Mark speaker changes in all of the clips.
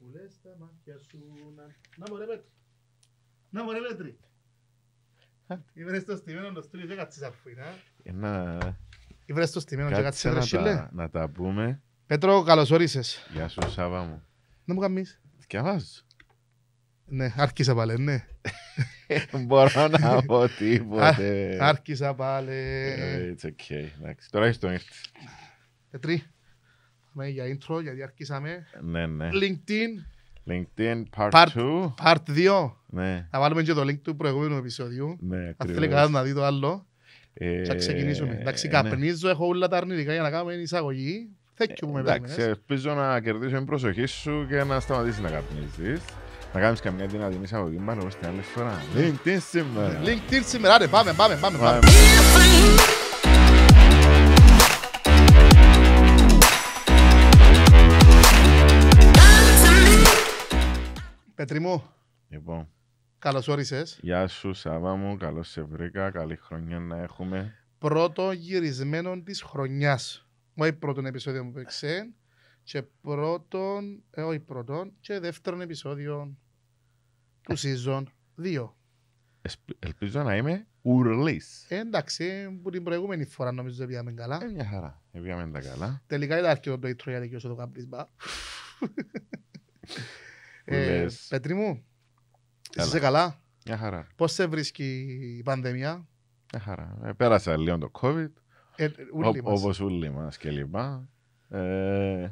Speaker 1: που λες τα μάτια σου να... Να μωρέ πέτρι. Να μωρέ πέτρι. Ήβρες το στιμένο το στούλιο και κάτσεις αφήνα. Να... Ήβρες το στιμένο και κάτσεις αφήνα σιλέ. Να τα πούμε. Πέτρο, καλώς όρισες. Γεια σου Σάβα μου. Να μου κάνεις. Ναι, άρχισα πάλι, ναι.
Speaker 2: Μπορώ να πω τίποτε.
Speaker 1: Άρχισα πάλι. Ε,
Speaker 2: it's okay. Τώρα έχεις τον
Speaker 1: Πέτρι πούμε για intro, γιατί αρχίσαμε. Ναι, ναι. LinkedIn.
Speaker 2: LinkedIn Part 2.
Speaker 1: Part 2. Ναι. Να βάλουμε και το link του προηγούμενου επεισοδιού. Ναι, Αν θέλει κανένας να δει το άλλο. Ε, θα ξεκινήσουμε. Ε, εντάξει, ναι. καπνίζω, έχω όλα τα αρνητικά για να κάνουμε εισαγωγή. You, ε, εντάξει,
Speaker 2: ελπίζω να κερδίσω την προσοχή σου και να σταματήσεις να καπνίζεις. Να κάνεις καμιά δυνατή εισαγωγή μας όπως την άλλη φορά. Ναι. LinkedIn σήμερα.
Speaker 1: LinkedIn σήμερα. πάμε, πάμε, πάμε, πάμε. πάμε. Πέτρι μου. Λοιπόν. Καλώς όρισες.
Speaker 2: Γεια σου Σάβα μου, καλώς σε βρήκα, καλή χρονιά να έχουμε.
Speaker 1: Πρώτο γυρισμένο της χρονιάς. Όχι πρώτον επεισόδιο μου παίξε και πρώτον, ε, όχι πρώτον, και δεύτερον επεισόδιο του ε. season 2.
Speaker 2: Ελπίζω να είμαι ουρλής.
Speaker 1: Ε, εντάξει, που την προηγούμενη φορά νομίζω ότι πήγαμε καλά. Ε, μια χαρά,
Speaker 2: πήγαμε τα καλά.
Speaker 1: Τελικά ήταν αρκετό το ήτρο και το ε, Πέτρι μου, είσαι καλά. Μια χαρά. Πώς σε βρίσκει η πανδημία. Μια χαρά.
Speaker 2: Ε, πέρασα λίγο το COVID.
Speaker 1: Ε, ούλη μας
Speaker 2: Όπως και λοιπά. Ε,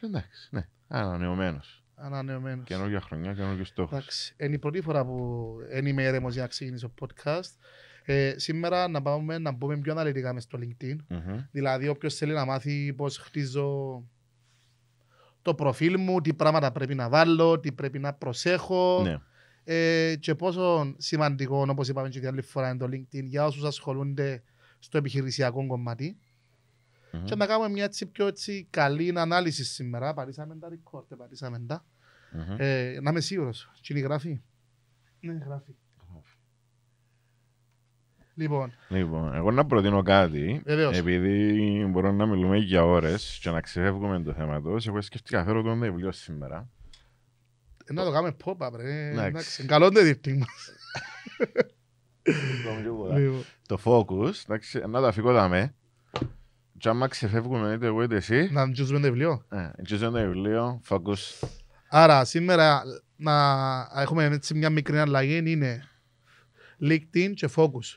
Speaker 2: εντάξει, ναι. Ανανεωμένος.
Speaker 1: Ανανεωμένος. Καινούργια
Speaker 2: χρονιά, καινούργιος στόχος.
Speaker 1: Εντάξει, είναι η πρώτη φορά που είμαι έρεμος για να ξεκινήσω podcast. Ε, σήμερα να πάμε να μπούμε πιο αναλυτικά μες στο LinkedIn. Mm-hmm. Δηλαδή όποιος θέλει να μάθει πώς χτίζω το προφίλ μου, τι πράγματα πρέπει να βάλω, τι πρέπει να προσέχω. Ναι. Ε, και πόσο σημαντικό, όπως είπαμε και την άλλη φορά, είναι το LinkedIn για όσους ασχολούνται στο επιχειρησιακό κομμάτι. Mm-hmm. Και να κάνουμε μια έτσι πιο έτσι, καλή ανάλυση σήμερα. πατήσαμε τα record, ε, πατήσαμε τα. Mm-hmm. Ε, να είμαι σίγουρος. Τι είναι Ναι, γράφει. Λοιπόν.
Speaker 2: λοιπόν, εγώ να προτείνω κάτι. Βεβαίως. Επειδή μπορούμε να μιλούμε για ώρες και να ξεφεύγουμε το θέμα τους, εγώ σκέφτηκα φέρω το βιβλίο σήμερα.
Speaker 1: Ε, να το κανουμε πόπα, πρέ. να Εντάξει. Καλό το δίπτη μα.
Speaker 2: το focus, εντάξει, να το αφήκω δαμέ. Και άμα ξεφεύγουμε είτε εγώ είτε εσύ. Να ντζουζουμε το βιβλίο. Ε, τσιζούμε το βιβλίο, focus.
Speaker 1: Άρα σήμερα να έχουμε έτσι μια μικρή αλλαγή είναι LinkedIn και focus.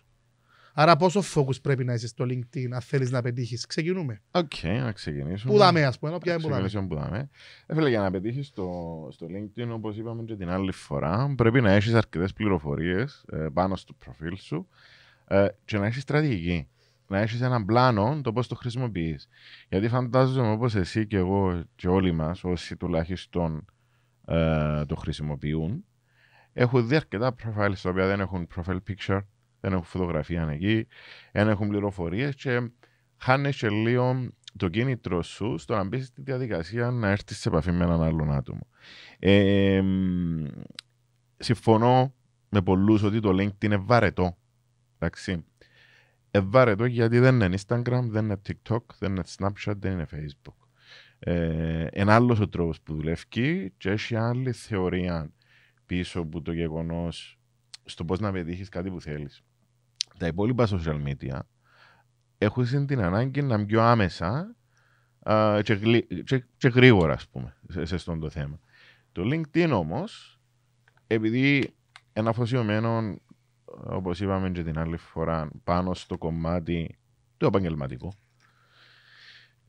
Speaker 1: Άρα πόσο focus πρέπει να είσαι στο LinkedIn αν θέλεις να πετύχεις. Ξεκινούμε. Οκ,
Speaker 2: okay, να ξεκινήσουμε. Πού δάμε ας πούμε, πια ειναι
Speaker 1: Πού δάμε. Έφελε ε, για να
Speaker 2: πετύχεις στο, στο LinkedIn όπως είπαμε και την άλλη φορά πρέπει να έχεις αρκετές πληροφορίες ε, πάνω στο προφίλ σου ε, και να έχεις στρατηγική. Να έχεις έναν πλάνο το πώς το χρησιμοποιείς. Γιατί φαντάζομαι όπως εσύ και εγώ και όλοι μας όσοι τουλάχιστον ε, το χρησιμοποιούν έχουν δει αρκετά profiles τα οποία δεν έχουν profile picture δεν έχουν φωτογραφία εκεί, δεν έχουν πληροφορίες και χάνεις λίγο το κίνητρο σου στο να μπεις στη διαδικασία να έρθεις σε επαφή με έναν άλλον άτομο. Ε, συμφωνώ με πολλούς ότι το LinkedIn είναι βαρετό. Εντάξει. Ευάρετο γιατί δεν είναι Instagram, δεν είναι TikTok, δεν είναι Snapchat, δεν είναι Facebook. Ε, ένα άλλος ο τρόπος που δουλεύει και έχει άλλη θεωρία πίσω από το γεγονός στο πώς να πετύχεις κάτι που θέλεις τα υπόλοιπα social media έχουν την ανάγκη να πιο άμεσα α, και, γρήγορα, ας πούμε, σε, αυτό το θέμα. Το LinkedIn όμως, επειδή ένα αφοσιωμένο, όπως είπαμε και την άλλη φορά, πάνω στο κομμάτι του επαγγελματικού,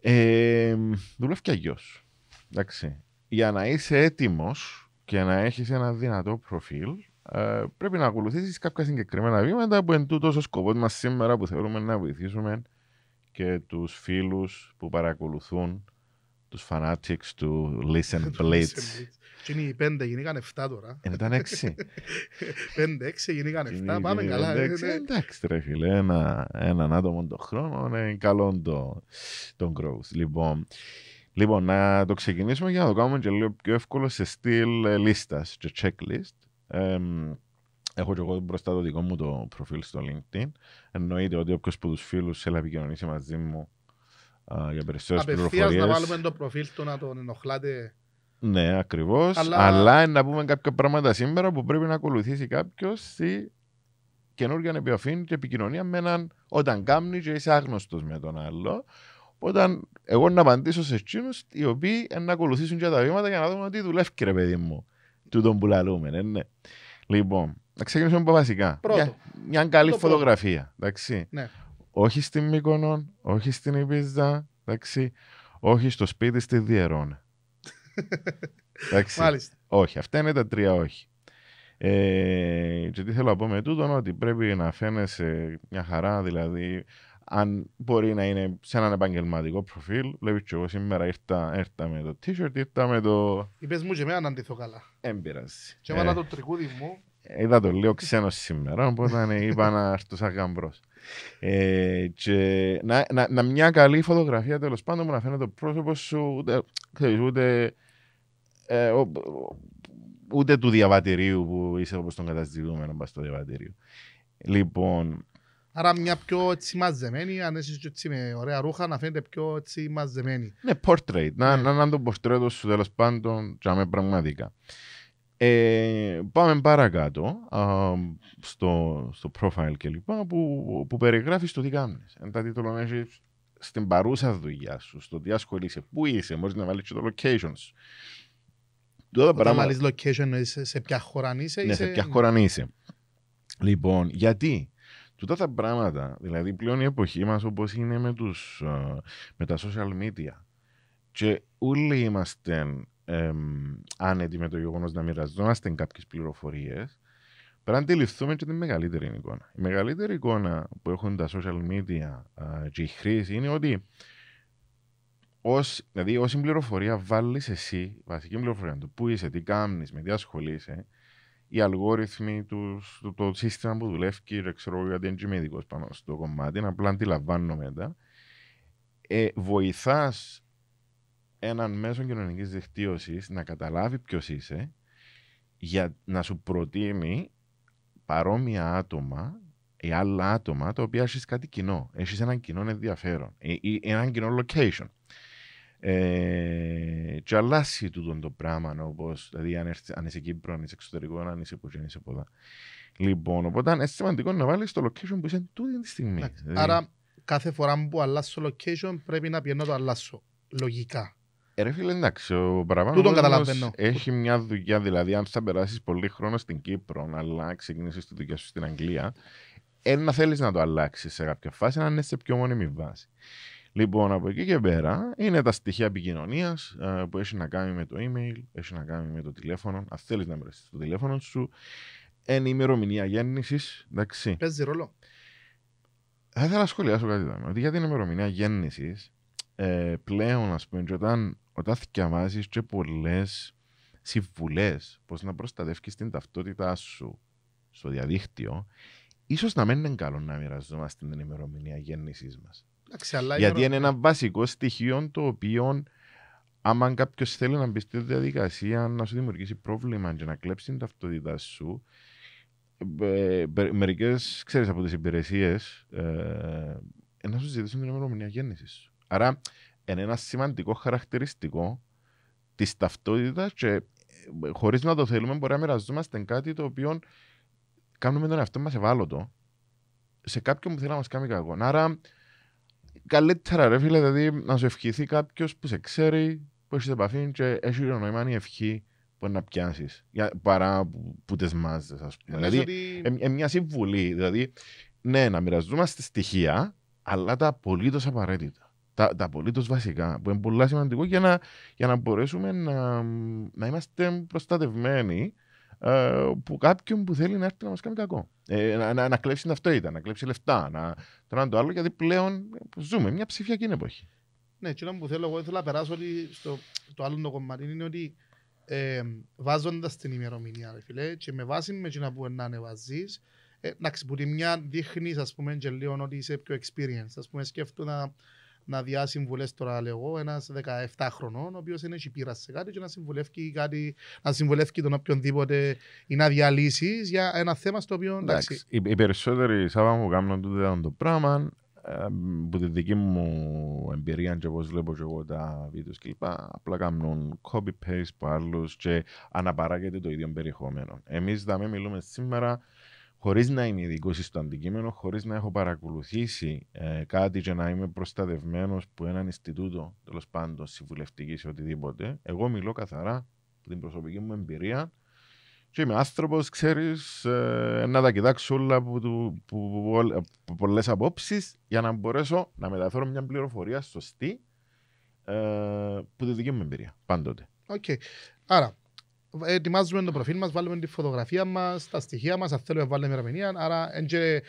Speaker 2: ε, δουλεύει και αγιώς. Εντάξει. Για να είσαι έτοιμος και να έχεις ένα δυνατό προφίλ, ε, πρέπει να ακολουθήσεις κάποια συγκεκριμένα βήματα που εν τούτος ο σκοπός μας σήμερα που θέλουμε να βοηθήσουμε και τους φίλους που παρακολουθούν τους fanatics του Listen blitz.
Speaker 1: Και είναι οι πέντε, γίνηκαν εφτά τώρα. Είναι ήταν έξι. Πέντε, έξι, γίνηκαν εφτά, πάμε καλά. Ε, ναι. Εντάξει
Speaker 2: ρε έναν άτομο τον χρόνο είναι καλό το, growth. Λοιπόν, λοιπόν, να το ξεκινήσουμε για να το κάνουμε και λίγο πιο εύκολο σε στυλ ε, λίστας σε checklist. Ε, έχω και εγώ μπροστά το δικό μου το προφίλ στο LinkedIn. Εννοείται ότι όποιος που τους φίλους θέλει να επικοινωνήσει μαζί μου α, για περισσότερες πληροφορίε. Απευθείας να βάλουμε
Speaker 1: το προφίλ του να τον ενοχλάτε.
Speaker 2: Ναι, ακριβώς. Αλλά... Αλλά... να πούμε κάποια πράγματα σήμερα που πρέπει να ακολουθήσει κάποιος στη καινούργια επιοφή και επικοινωνία με έναν όταν κάμνει και είσαι άγνωστος με τον άλλο. Όταν εγώ να απαντήσω σε εκείνους οι οποίοι να ακολουθήσουν και τα βήματα για να δούμε ότι δουλεύει, κύριε παιδί μου του που πουλαλούμε. Ναι, ναι. Λοιπόν, να ξεκινήσουμε από βασικά. Πρώτο. Μια, μια καλή φωτογραφία. Εντάξει. Ναι. Όχι στην Μύκονο, όχι στην Ιππίζα, εντάξει. Όχι στο σπίτι στη Διερώνα. εντάξει. Μάλιστα. Όχι, αυτά είναι τα τρία όχι. Ε, και τι θέλω να πω με τούτο, ότι πρέπει να φαίνεσαι μια χαρά, δηλαδή αν μπορεί να είναι σε έναν επαγγελματικό προφίλ. Βλέπεις και εγώ σήμερα ήρθα, ήρθα με το t-shirt, ήρθα με το...
Speaker 1: Είπες μου και εμένα να αντιθώ καλά. Εν πειράζει. Και έβαλα ε, το τρικούδι μου.
Speaker 2: Είδα το λίγο ξένο σήμερα, οπότε ναι, είπα να έρθω σαν γαμπρός. Ε, και να, να, να, μια καλή φωτογραφία τέλος πάντων που να φαίνεται το πρόσωπος σου, ούτε, ξέρεις, ούτε, ε, ο, ούτε του διαβατηρίου που είσαι όπως τον Πας στο διαβατήριο. Λοιπόν,
Speaker 1: Άρα μια πιο έτσι μαζεμένη, αν είσαι έτσι με ωραία ρούχα, να φαίνεται πιο έτσι μαζεμένη.
Speaker 2: Ναι, portrait. Να, ναι. να, να το portrait σου τέλος πάντων τσάμε πραγματικά. Ε, πάμε παρακάτω α, στο, στο profile και λοιπά που, που περιγράφεις το τι κάνεις. Εν τα τίτλο να έχεις στην παρούσα δουλειά σου, στο τι ασχολείσαι, πού είσαι, μπορείς να βάλεις και το location σου. Όταν πράγμα... βάλεις
Speaker 1: location σε ποια χώρα είσαι. Ναι, σε ποια χώρα
Speaker 2: είσαι. Λοιπόν, γιατί Τούτα τα πράγματα, δηλαδή πλέον η εποχή μας όπως είναι με, τους, ε, με τα social media και όλοι είμαστε ε, άνετοι με το γεγονός να μοιραζόμαστε κάποιες πληροφορίες πρέπει να αντιληφθούμε και την μεγαλύτερη εικόνα. Η μεγαλύτερη εικόνα που έχουν τα social media ε, και η χρήση είναι ότι ως, δηλαδή όση πληροφορία βάλεις εσύ, βασική πληροφορία του, που είσαι, τι κάνεις, με τι ασχολείσαι, οι αλγόριθμοι, τους το, σύστημα που δουλεύει, ξέρω γιατί είναι είμαι πάνω στο κομμάτι, απλά αντιλαμβάνομαι μετά. Ε, βοηθάς έναν μέσο κοινωνικής δικτύωσης να καταλάβει ποιος είσαι για να σου προτείνει παρόμοια άτομα ή άλλα άτομα τα οποία έχεις κάτι κοινό. Έχεις έναν κοινό ενδιαφέρον ή έναν κοινό location. Ε, και αλλάσει τούτο το πράγμα, όπω δηλαδή αν, έρθεις, αν είσαι Κύπρος, αν είσαι εξωτερικός, αν είσαι που είσαι πολλά. Λοιπόν, οπότε είναι σημαντικό να βάλεις το location που είσαι τούτη τη στιγμή. Δηλαδή... Άρα,
Speaker 1: κάθε φορά που αλλάσω location, πρέπει να πιένω το αλλάσω. Λογικά.
Speaker 2: Ε, ρε φίλε, εντάξει, ο παραπάνω έχει μια δουλειά. Δηλαδή, αν θα περάσεις πολύ χρόνο στην Κύπρο, αλλά ξεκινήσει τη δουλειά σου στην Αγγλία, ένα ε, θέλεις να το αλλάξεις σε κάποια φάση, να είναι σε πιο μόνιμη βάση. Λοιπόν, από εκεί και πέρα είναι τα στοιχεία επικοινωνίας ε, που έχει να κάνει με το email, έχει να κάνει με το τηλέφωνο. Αν θέλεις να μοιραστείς το τηλέφωνο σου, είναι ημερομηνία γέννησης. Εντάξει. Παίζει ρόλο. Θα ήθελα να σχολιάσω κάτι εδώ. Ότι για την ημερομηνία γέννησης, ε, πλέον, ας πούμε, και όταν, όταν θυκιαβάζει και πολλές συμβουλές πώς να προστατεύει την ταυτότητά σου στο διαδίκτυο, ίσως να μην είναι καλό να μοιραζόμαστε την ημερομηνία γέννησής μας. Γιατί είναι ένα βασικό στοιχείο το οποίο άμα κάποιος θέλει να μπει στη διαδικασία να σου δημιουργήσει πρόβλημα και να κλέψει την ταυτότητά σου, ε, μερικές ξέρεις από τις υπηρεσίες ε, να σου ζητήσουν την ημερομηνία γέννησης Άρα είναι ένα σημαντικό χαρακτηριστικό της ταυτότητας και ε, χωρίς να το θέλουμε, μπορεί να μοιραζόμαστε κάτι το οποίο κάνουμε τον εαυτό μας ευάλωτο σε κάποιον που θέλει να μας κάνει κακό. Άρα Καλύτερα ρε φίλε, δηλαδή να σου ευχηθεί κάποιος που σε ξέρει, που έχεις επαφή και έχει νόημα η ευχή που να πιάσεις. Παρά που, που τι πούμε. δηλαδή, ε, ε, μια συμβουλή. Δηλαδή, ναι, να μοιραζόμαστε στοιχεία, αλλά τα απολύτως απαραίτητα. Τα, τα απολύτως βασικά, που είναι πολύ σημαντικό για να, για να μπορέσουμε να, να είμαστε προστατευμένοι ε, που κάποιον που θέλει να έρθει να μας κάνει κακό. Ε, να, να, να κλέψει ταυτότητα, να κλέψει λεφτά, να τρώνε το άλλο, γιατί πλέον ζούμε μια ψηφιακή εποχή.
Speaker 1: Ναι, εκείνο που θέλω, εγώ ήθελα να περάσω ότι στο το άλλο το κομμάτι είναι ότι ε, βάζοντας την ημερομηνία, ρε φίλε, και με βάση με εκείνα που να ανεβαζεί, ε, να μια δείχνεις, ας πούμε, και ότι είσαι πιο experienced, Ας πούμε, σκέφτομαι να δια συμβουλές τώρα, εγώ, ένας 17χρονών, ο οποίος δεν έχει πείρα σε κάτι και να συμβουλεύει, κάτι, να συμβουλεύει τον οποιονδήποτε ή να διαλύσεις για ένα θέμα στο οποίο. Εντάξει,
Speaker 2: οι, οι περισσότεροι Σάβα μου κάνουν τούτο το πράγμα. Από ε, τη δική μου εμπειρία και όπως βλέπω και εγώ τα βίντεος κλπ. Απλά κάνουν copy-paste από άλλους και αναπαράγεται το ίδιο περιεχόμενο. Εμείς δεν μιλούμε σήμερα χωρίς να είμαι ειδικό στο αντικείμενο, χωρίς να έχω παρακολουθήσει ε, κάτι και να είμαι προστατευμένος που έναν Ινστιτούτο, τέλος πάντων, συμβουλευτική ή οτιδήποτε, εγώ μιλώ καθαρά από την προσωπική μου εμπειρία και είμαι άνθρωπος, ξέρεις, ε, να τα κοιτάξω όλα από, που, πολλές απόψεις για να μπορέσω να μεταφέρω μια πληροφορία σωστή ε, που τη δική μου εμπειρία πάντοτε.
Speaker 1: Οκ. Okay. Άρα, ετοιμάζουμε το προφίλ μας, βάλουμε τη φωτογραφία μας, τα στοιχεία μας, αν θέλουμε βάλουμε ημερομηνία. Άρα, και,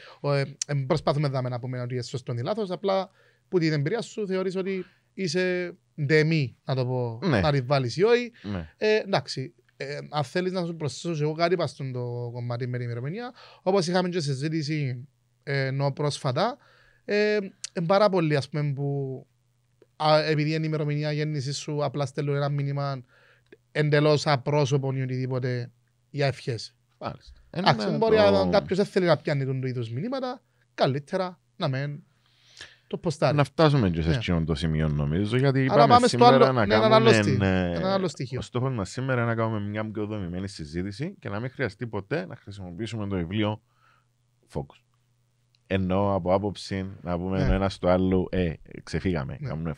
Speaker 1: ε, προσπαθούμε δάμε να πούμε ότι είσαι σωστό ή λάθο. Απλά που την εμπειρία σου θεωρείς ότι είσαι ντεμή, να το πω, ναι. να βάλεις ή όχι. Ναι. Ε, εντάξει, ε, αν θέλεις να σου προσθέσω εγώ κάτι πας στον το κομμάτι με την ημερομηνία, όπως είχαμε και συζήτηση ε, ενώ πρόσφατα, ε, πάρα πολλοί ας πούμε, που επειδή είναι η ημερομηνία γέννησης σου, απλά στέλνουν ένα μήνυμα εντελώς απρόσωπον ή οτιδήποτε για ευχές. αν μπορεί το... κάποιος δεν θέλει να πιάνει τον είδου μηνύματα, καλύτερα να μεν το Να φτάσουμε και σε
Speaker 2: yeah. Ναι. το σημείο νομίζω, γιατί είπαμε πάμε σήμερα να ναι, κάνουμε ναι. ένα άλλο στοιχείο. Ο στόχος μας σήμερα είναι να κάνουμε μια πιο δομημένη συζήτηση και να μην χρειαστεί ποτέ να χρησιμοποιήσουμε το βιβλίο Focus ενώ από άποψη να πούμε ναι. ένας στο άλλο, ε, ξεφύγαμε, ναι. κάνουμε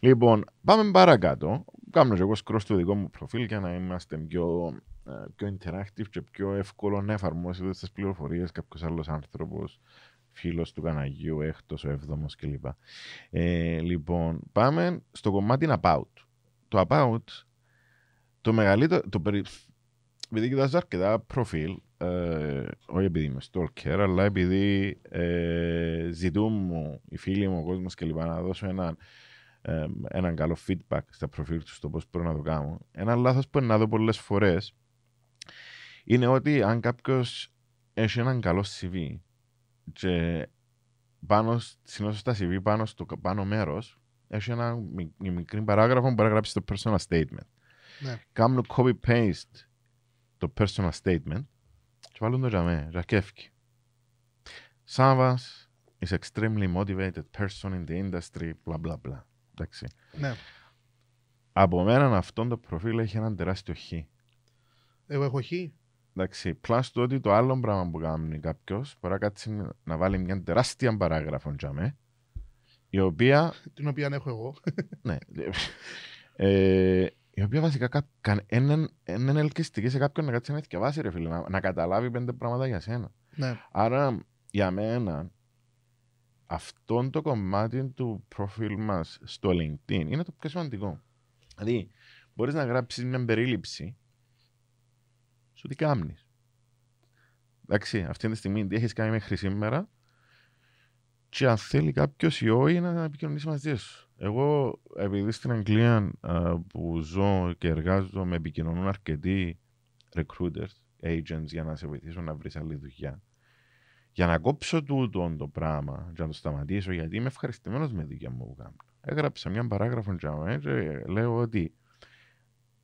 Speaker 2: Λοιπόν, πάμε παρακάτω. Κάνω και εγώ scroll στο δικό μου προφίλ για να είμαστε πιο, ε, πιο interactive και πιο εύκολο να εφαρμόσετε τις πληροφορίες κάποιος άλλος άνθρωπος φίλος του Καναγίου, έκτος, ο έβδομος, κλπ. Ε, λοιπόν, πάμε στο κομμάτι about. Το about, το μεγαλύτερο, το περι... επειδή κοιτάζω αρκετά προφίλ, ε, όχι επειδή είμαι stalker, αλλά επειδή ε, ζητούν μου οι φίλοι μου, ο κόσμος λοιπά, να δώσω έναν καλό feedback στα προφίλ τους στο πώς πρέπει να το κάνω. Ένα λάθος που να δω πολλές φορές είναι ότι αν κάποιος έχει έναν καλό CV και πάνω, συνήθως τα CV πάνω στο πάνω μέρος έχει ένα μικρή παράγραφο που μπορεί να γράψει το personal statement. Ναι. copy copy-paste το personal statement βάλουν το τζαμέ, ρακέφκι. Σάβας is extremely motivated person in the industry, bla bla bla. Ναι. Από μένα αυτό το προφίλ έχει έναν τεράστιο χ. Εγώ έχω χ. Εντάξει, πλάς το ότι το άλλο πράγμα που κάνει κάποιος μπορεί να κάτσει να βάλει μια τεράστια παράγραφο τζαμέ, η οποία...
Speaker 1: Την οποία έχω εγώ.
Speaker 2: ναι. Ε, η οποία βασικά είναι ελκυστική σε κάποιον να κάτσει να θυκευάσει ρε φίλε, να, να καταλάβει πέντε πράγματα για σένα. Ναι. Άρα για μένα αυτό το κομμάτι του προφίλ μας στο LinkedIn είναι το πιο σημαντικό. Δηλαδή μπορείς να γράψεις μια περίληψη σου τι κάνει. Εντάξει, αυτή τη στιγμή τι έχεις κάνει μέχρι σήμερα και αν θέλει κάποιος ή όχι να επικοινωνήσει μαζί σου. Εγώ, επειδή στην Αγγλία ε, που ζω και εργάζομαι, επικοινωνούν αρκετοί recruiters, agents για να σε βοηθήσουν να βρεις άλλη δουλειά. Για να κόψω τούτο το πράγμα, για να το σταματήσω, γιατί είμαι ευχαριστημένος με τη δουλειά μου που κάνω. Έγραψα μια παράγραφο και ε, λέω ότι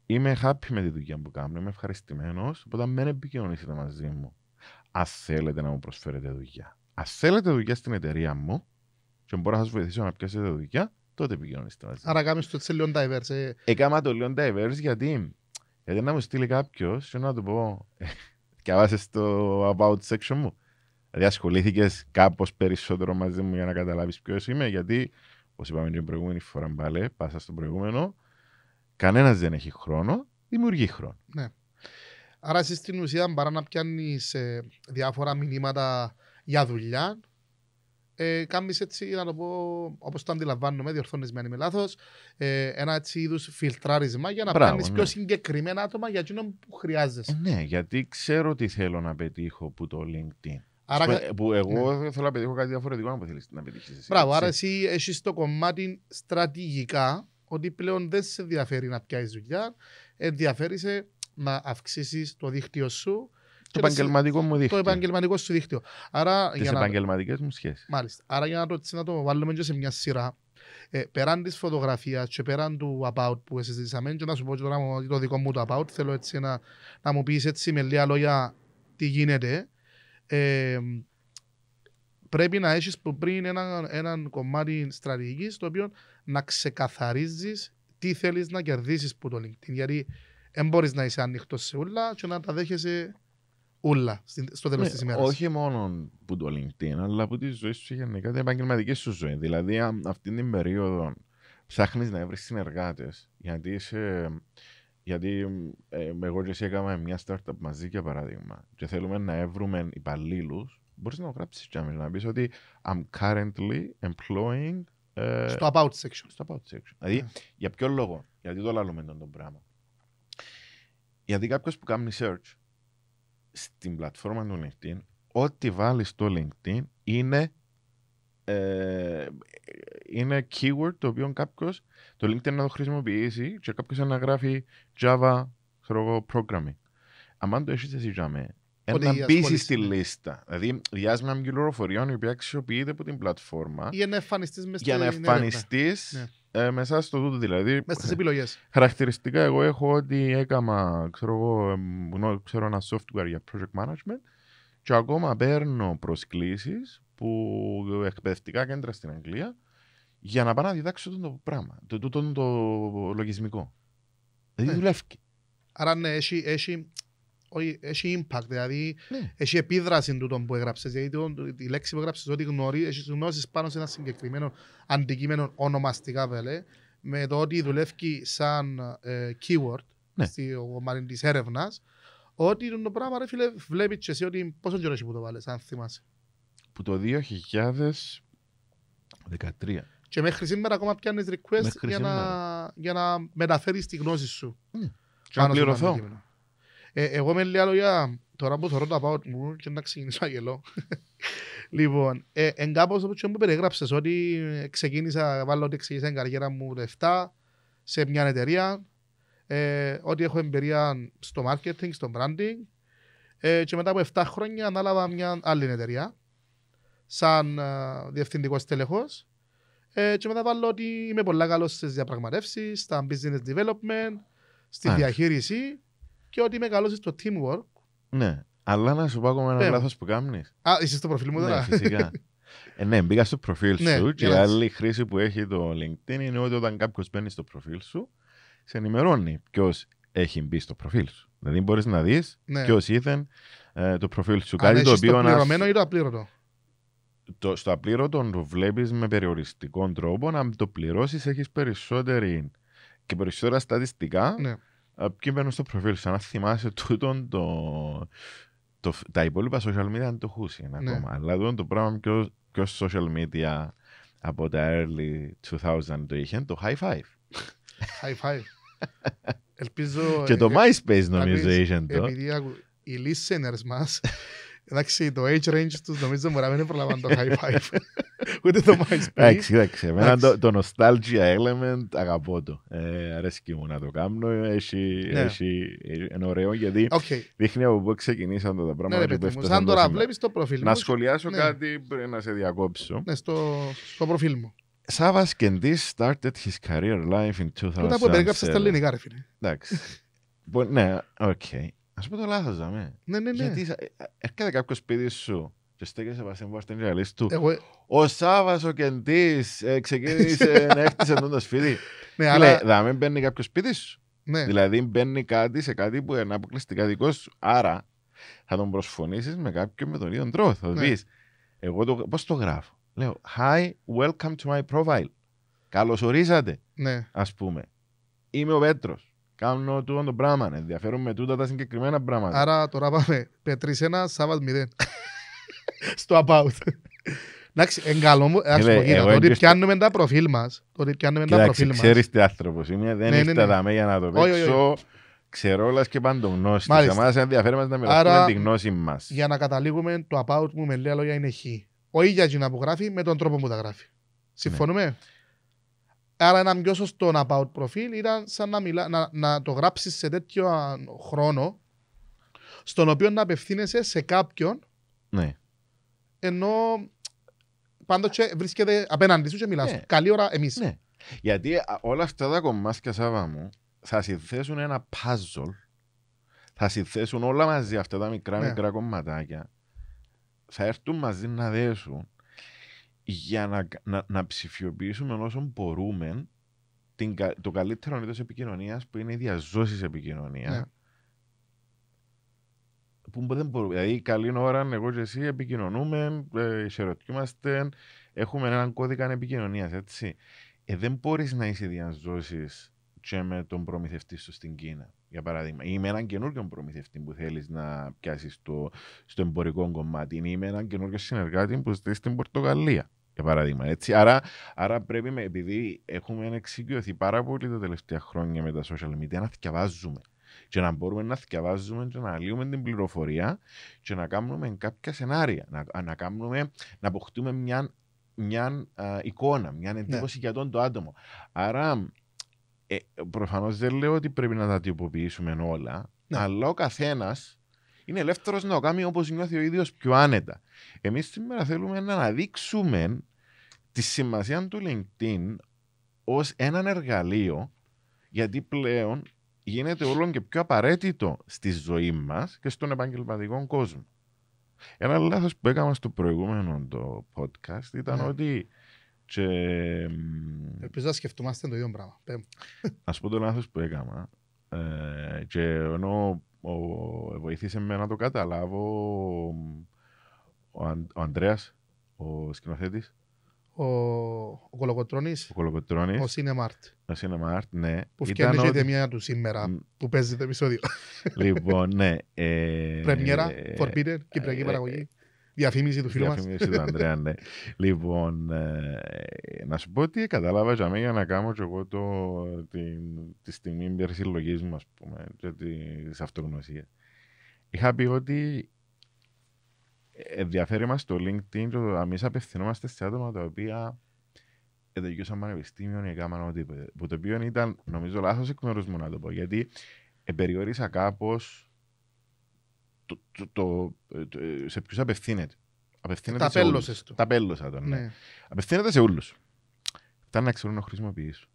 Speaker 2: είμαι happy με τη δουλειά που κάνω, είμαι ευχαριστημένος, οπότε μην επικοινωνήσετε μαζί μου. Α θέλετε να μου προσφέρετε δουλειά. Α θέλετε δουλειά στην εταιρεία μου και μπορώ να σας βοηθήσω να πιάσετε δουλειά, τότε μαζί.
Speaker 1: Άρα κάμε ε. το Leon Λιον diverse.
Speaker 2: Έκανα το Λιον diverse γιατί, γιατί να μου στείλει κάποιος και να του πω και διαβάσε το about section μου. Δηλαδή ασχολήθηκες κάπως περισσότερο μαζί μου για να καταλάβεις ποιος είμαι, γιατί όπως είπαμε την προηγούμενη φορά, μπαλέ, πάσα στον προηγούμενο, κανένας δεν έχει χρόνο, δημιουργεί χρόνο.
Speaker 1: Ναι. Άρα εσύ στην ουσία παρά να πιάνεις ε, διάφορα μηνύματα για δουλειά, ε, κάνει έτσι, να το πω όπως το αντιλαμβάνομαι, διορθώνεις με αν είμαι λάθος, ε, ένα έτσι είδους φιλτράρισμα για να παίρνει ναι. πιο συγκεκριμένα άτομα για εκείνον που
Speaker 2: χρειάζεσαι. Ναι, γιατί ξέρω τι θέλω να πετύχω που το LinkedIn.
Speaker 1: Άρα... Που, που εγώ
Speaker 2: ναι. θέλω να πετύχω κάτι διαφορετικό από θέλεις να πετύχεις. Μπράβο, άρα
Speaker 1: εσύ έχεις το κομμάτι στρατηγικά ότι πλέον δεν σε ενδιαφέρει να πιάσεις δουλειά, ενδιαφέρει σε να αυξήσεις το δίκτυο σου το επαγγελματικό μου δίκτυο. Το επαγγελματικό σου δίκτυο. Άρα, Τις επαγγελματικές να... μου σχέσεις. Μάλιστα. Άρα για να το, να το βάλουμε σε μια σειρά, ε, πέραν της φωτογραφίας και πέραν του about που συζητήσαμε και να σου πω και τώρα το δικό μου το about, θέλω έτσι να, να μου πεις έτσι με λίγα λόγια τι γίνεται. Ε, πρέπει να έχεις πριν ένα, ένα κομμάτι στρατηγικής το οποίο να ξεκαθαρίζεις τι θέλεις να κερδίσεις που το LinkedIn. Γιατί δεν μπορείς να είσαι ανοιχτός σε όλα και να τα δέχεσαι όλα στο τέλος ναι, της ημέρας. Όχι
Speaker 2: μόνο που το LinkedIn, αλλά από τη ζωή σου γενικά, την επαγγελματική σου ζωή. Δηλαδή, αυτή την περίοδο ψάχνεις να βρεις συνεργάτες, γιατί είσαι. Γιατί ε, εγώ και εσύ έκαναμε μια startup μαζί για παράδειγμα και θέλουμε να βρούμε υπαλλήλους, μπορείς να το γράψεις και να πεις ότι I'm currently employing. Ε, στο
Speaker 1: about section. Στο about section.
Speaker 2: Δηλαδή, ναι. για ποιο λόγο, γιατί το με τον πράγμα. Γιατί κάποιος που κάνει search στην πλατφόρμα του LinkedIn, ό,τι βάλεις στο LinkedIn είναι, ε, είναι keyword το οποίο κάποιος το LinkedIn να το χρησιμοποιήσει και κάποιος να γράφει Java programming. Αν το έχεις εσύ Java, να μπει στη ναι. λίστα. Δηλαδή, με πληροφοριών η οποία αξιοποιείται από την πλατφόρμα. Για να εμφανιστείς μες Για να ναι. εμφανιστείς. Ναι. Ε, μέσα στο τούτο δηλαδή. Μέσα στις επιλογές. Χαρακτηριστικά, εγώ έχω ότι έκανα ξέρω, εγώ, ξέρω ένα software για project management και ακόμα παίρνω προσκλήσεις που εκπαιδευτικά κέντρα στην Αγγλία για να πάω να διδάξω το πράγμα, το, το, το, το λογισμικό. Δηλαδή ναι. δουλεύει.
Speaker 1: Άρα ναι, έχει, έχει, έχει impact, δηλαδή ναι. έχει επίδραση τούτο που έγραψες. Δηλαδή η λέξη που έγραψες ότι γνωρίζει, έχεις γνώσεις πάνω σε ένα συγκεκριμένο αντικείμενο ονομαστικά, βέλε, με το ότι δουλεύει σαν ε, keyword ναι. στη κομμάτι της έρευνας, ότι το πράγμα ρε φίλε, βλέπεις και εσύ ότι πόσο καιρό έχει που το βάλες, αν θυμάσαι. Που το 2013. Και μέχρι σήμερα ακόμα πιάνεις request για να, για να μεταφέρεις τη γνώση σου. Ναι. Και να πληρωθώ. Ε, εγώ με λέω λόγια, τώρα που θέλω να πάω μου και να ξεκινήσω αγγελό. λοιπόν, ε, εν κάπως όπως μου περιγράψες ότι ξεκίνησα, βάλω ότι ξεκίνησα την καριέρα μου 7 σε μια εταιρεία, ε, ότι έχω εμπειρία στο marketing, στο branding και μετά από 7 χρόνια ανάλαβα μια άλλη εταιρεία σαν διευθύντικό διευθυντικός τελεχός και μετά βάλω ότι είμαι πολύ καλός στις διαπραγματεύσεις, στα business development, στη διαχείριση και ότι μεγαλώσεις στο teamwork.
Speaker 2: Ναι, αλλά να σου πω ακόμα ένα ναι. λάθος που κάνεις. Α, είσαι
Speaker 1: στο προφίλ μου ναι, τώρα. Ναι, φυσικά.
Speaker 2: ε, ναι, μπήκα στο προφίλ ναι, σου και η άλλη χρήση που έχει το LinkedIn είναι ότι όταν κάποιος μπαίνει στο προφίλ σου, σε ενημερώνει ποιος έχει μπει στο προφίλ σου. Δηλαδή μπορείς να δεις ναι. ποιος ήταν ε, το προφίλ σου. Αν κάτι το οποίο. Το πληρωμένο
Speaker 1: ή το απλήρωτο.
Speaker 2: Το, στο απλήρωτο το βλέπεις με περιοριστικό τρόπο. Αν το πληρώσεις, έχεις περισσότερη και περισσότερα στατιστικά ναι και μπαίνω στο προφίλ σου. Αν θυμάσαι τούτον το, το, τα υπόλοιπα social media το χούσαν ναι. ακόμα. Αλλά δηλαδή, το πράγμα πιο, πιο social media από τα early 2000 το είχε, το high five.
Speaker 1: High five. Ελπίζω... Και το ε, ε, MySpace νομίζω είχε το. Επειδή οι listeners μας Εντάξει, το age range τους νομίζω μπορεί να μην προλαμβάνει το high five. Ούτε το MySpace. Εντάξει, εντάξει. Εμένα το, το
Speaker 2: nostalgia element αγαπώ το. Ε, αρέσκει μου να το κάνω. Έχει, ναι. έχει, είναι ωραίο γιατί okay. δείχνει από πού ξεκινήσαν τα ναι, πράγματα. Ναι, ρε, μου, σαν τώρα βλέπεις το προφίλ μου. Να σχολιάσω ναι. κάτι πριν να σε διακόψω.
Speaker 1: Ναι, στο, στο προφίλ μου.
Speaker 2: Σάβας Κεντή started his career life in 2007. Τότε που περιγράψα στα ελληνικά, ρε φίλε. Εντάξει. Ναι, οκ. Ας πούμε το λάθος, δαμέ. Ναι, ναι, ναι. Γιατί ε, έρχεται κάποιος σπίτι σου και στέκεσαι σε στην του. Εγώ... Ο Σάβα ο Κεντής ε, ξεκίνησε να σε τον το σπίτι. ναι, αλλά... Δαμέ μπαίνει κάποιος σπίτι σου. Ναι. Δηλαδή μπαίνει κάτι σε κάτι που είναι αποκλειστικά δικό σου. Άρα θα τον προσφωνήσεις με κάποιον με τον ίδιο τρόπο. Θα ναι. εγώ το, πώς το γράφω. Λέω, hi, welcome to my profile. Καλώ ορίσατε, ναι. πούμε. Είμαι ο Πέτρος κάνω τούτο το πράγμα. Ενδιαφέρουν με τούτα τα συγκεκριμένα πράγματα.
Speaker 1: Άρα τώρα πάμε. Πετρίς ένα, Σάββατ μηδέν. Στο about. Εντάξει, εγκαλώ μου, το ότι πιάνουμε τα προφίλ μας, το ότι πιάνουμε τα προφίλ μας. Ξέρεις τι
Speaker 2: άνθρωπος είμαι, δεν ναι, ναι, είστε τα ναι. δαμέ για να το παίξω, ξέρω όλας και παντογνώστης. Εμάς ενδιαφέρει μας να μοιραστούμε τη γνώση μας.
Speaker 1: για να καταλήγουμε, το about μου με λέει λόγια είναι χ. Ο ίδιας που γράφει με τον τρόπο που τα γράφει. Συμφωνούμε. Άρα ένα πιο σωστό About Profile ήταν σαν να, μιλά, να, να το γράψεις σε τέτοιο χρόνο στον οποίο να απευθύνεσαι σε κάποιον ναι. ενώ πάντοτε βρίσκεται απέναντι σου και μιλάς. Ναι. Καλή ώρα εμείς. Ναι.
Speaker 2: Γιατί όλα αυτά τα κομμάτια Σάβα μου θα συνθέσουν ένα puzzle θα συνθέσουν όλα μαζί αυτά τα μικρά ναι. μικρά κομματάκια θα έρθουν μαζί να δέσουν για να, να, να ψηφιοποιήσουμε όσο μπορούμε την, το καλύτερο είδο επικοινωνίας που είναι η διαζώση επικοινωνίας. Ναι. Που δεν μπορούμε. Δηλαδή, καλή ώρα εγώ και εσύ επικοινωνούμε, ε, έχουμε έναν κώδικα επικοινωνίας, έτσι. Ε, δεν μπορείς να είσαι διαζώσεις και με τον προμηθευτή σου στην Κίνα, για παράδειγμα, ή με έναν καινούργιο προμηθευτή που θέλεις να πιάσεις στο, στο εμπορικό κομμάτι, ή με έναν καινούργιο συνεργάτη που ζει στην Πορτογαλία για παράδειγμα. Έτσι. Άρα, άρα πρέπει, με, επειδή έχουμε εξοικειωθεί πάρα πολύ τα τελευταία χρόνια με τα social media, να θυκευάζουμε. και να μπορούμε να θυκευάζουμε και να λύουμε την πληροφορία και να κάνουμε κάποια σενάρια, να, να, κάνουμε, να αποκτούμε μια, μια εικόνα, μια ναι. εντύπωση για τον το άτομο. Άρα, ε, προφανώς δεν λέω ότι πρέπει να τα τυποποιήσουμε όλα, ναι. αλλά ο καθένας είναι ελεύθερος να το κάνει όπως νιώθει ο ίδιος πιο άνετα. Εμείς σήμερα θέλουμε να αναδείξουμε τη σημασία του LinkedIn ως έναν εργαλείο γιατί πλέον γίνεται όλο και πιο απαραίτητο στη ζωή μας και στον επαγγελματικό κόσμο. Ένα λάθος που έκανα στο προηγούμενο το podcast ήταν ναι. ότι και... Ελπίζω να
Speaker 1: σκεφτούμαστε το ίδιο πράγμα.
Speaker 2: Ας πω το λάθος που έκανα ε, και ενώ ο, βοηθήσε με να το καταλάβω ο, ο, ο Ανδρέας, ο σκηνοθέτης,
Speaker 1: ο, ο Κολοκοτρώνης,
Speaker 2: ο Σίνεμαρτ. Ο Σίνεμαρτ, ναι. Που φτιάχνει ότι... η ταινία
Speaker 1: του σήμερα, που παίζει το επεισόδιο. Λοιπόν,
Speaker 2: ναι. Ε, Πρεμιέρα, ε, Forbidden, ε,
Speaker 1: Κυπριακή παραγωγή.
Speaker 2: Διαφήμιση του φίλου μας. Διαφήμιση του Ανδρέα, ναι. Λοιπόν, να σου πω ότι κατάλαβα για μένα να κάνω και εγώ το, τη, τη στιγμή περισυλλογής μου, πούμε, της Είχα πει ότι ενδιαφέρει μας το LinkedIn το εμείς απευθυνόμαστε σε άτομα τα οποία σαν πανεπιστήμιο ή έκαναν οτιδήποτε. Που το οποίο ήταν, νομίζω, λάθος εκ μέρου μου να το πω. Γιατί περιορίσα κάπω σε ποιους απευθύνεται. απευθύνεται τα Τα πέλωσα τον, ναι. ναι. Απευθύνεται σε όλους. Φτάνει να ξέρουν να χρησιμοποιήσουν.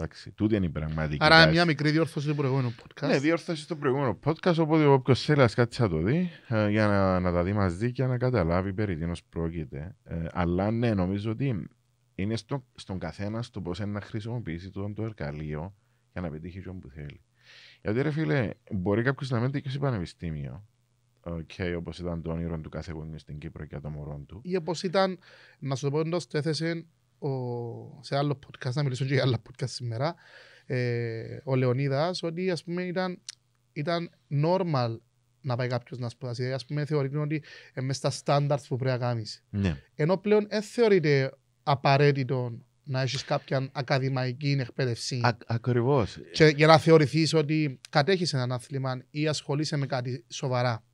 Speaker 2: Εντάξει, τούτη είναι η πραγματική. Άρα μια
Speaker 1: μικρή διόρθωση στο προηγούμενο podcast. Ναι, διόρθωση
Speaker 2: στο προηγούμενο podcast, οπότε όποιος θέλει κάτι θα το δει ε, για να, να τα δει μαζί και να καταλάβει περί τίνος πρόκειται. Ε, αλλά ναι, νομίζω ότι είναι στον καθένας το πώς να χρησιμοποιήσει το, το εργαλείο για να πετύχει τον που θέλει. Γιατί ρε φίλε, μπορεί κάποιος να μένει και σε πανεπιστήμιο. Okay, όπως ήταν το όνειρο του κάθε γονιού στην Κύπρο και των μωρών του.
Speaker 1: Ή όπως ήταν, να σου πω, εντός σε άλλο podcast, να μιλήσω και για άλλα podcast σήμερα, ε, ο Λεωνίδας, ότι ας πούμε ήταν, ήταν normal να πάει κάποιος να σπουδάσει. ας πούμε, θεωρείται ότι ε, στα standards που πρέπει να κάνεις. Ναι. Ενώ πλέον δεν θεωρείται απαραίτητο να έχεις κάποια ακαδημαϊκή εκπαίδευση. Ακριβώ. Για να θεωρηθείς ότι κατέχεις έναν άθλημα ή ασχολείσαι με κάτι σοβαρά.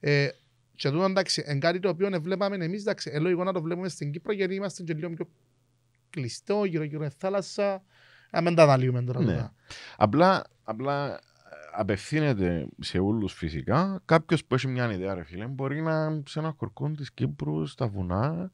Speaker 1: Ε, και εδώ εντάξει, εν κάτι το οποίο βλέπαμε εμείς, εντάξει, ελόγω να το βλέπουμε στην Κύπρο γιατί είμαστε και λίγο πιο κλειστό, γύρω-γύρω είναι θάλασσα. Να μην τα αναλύουμε τώρα. Ναι.
Speaker 2: Απλά, απλά ε, απευθύνεται σε όλους φυσικά. Κάποιος που έχει μια ιδέα, ρε φίλε, μπορεί να σε ένα κορκόν της Κύπρου, στα βουνά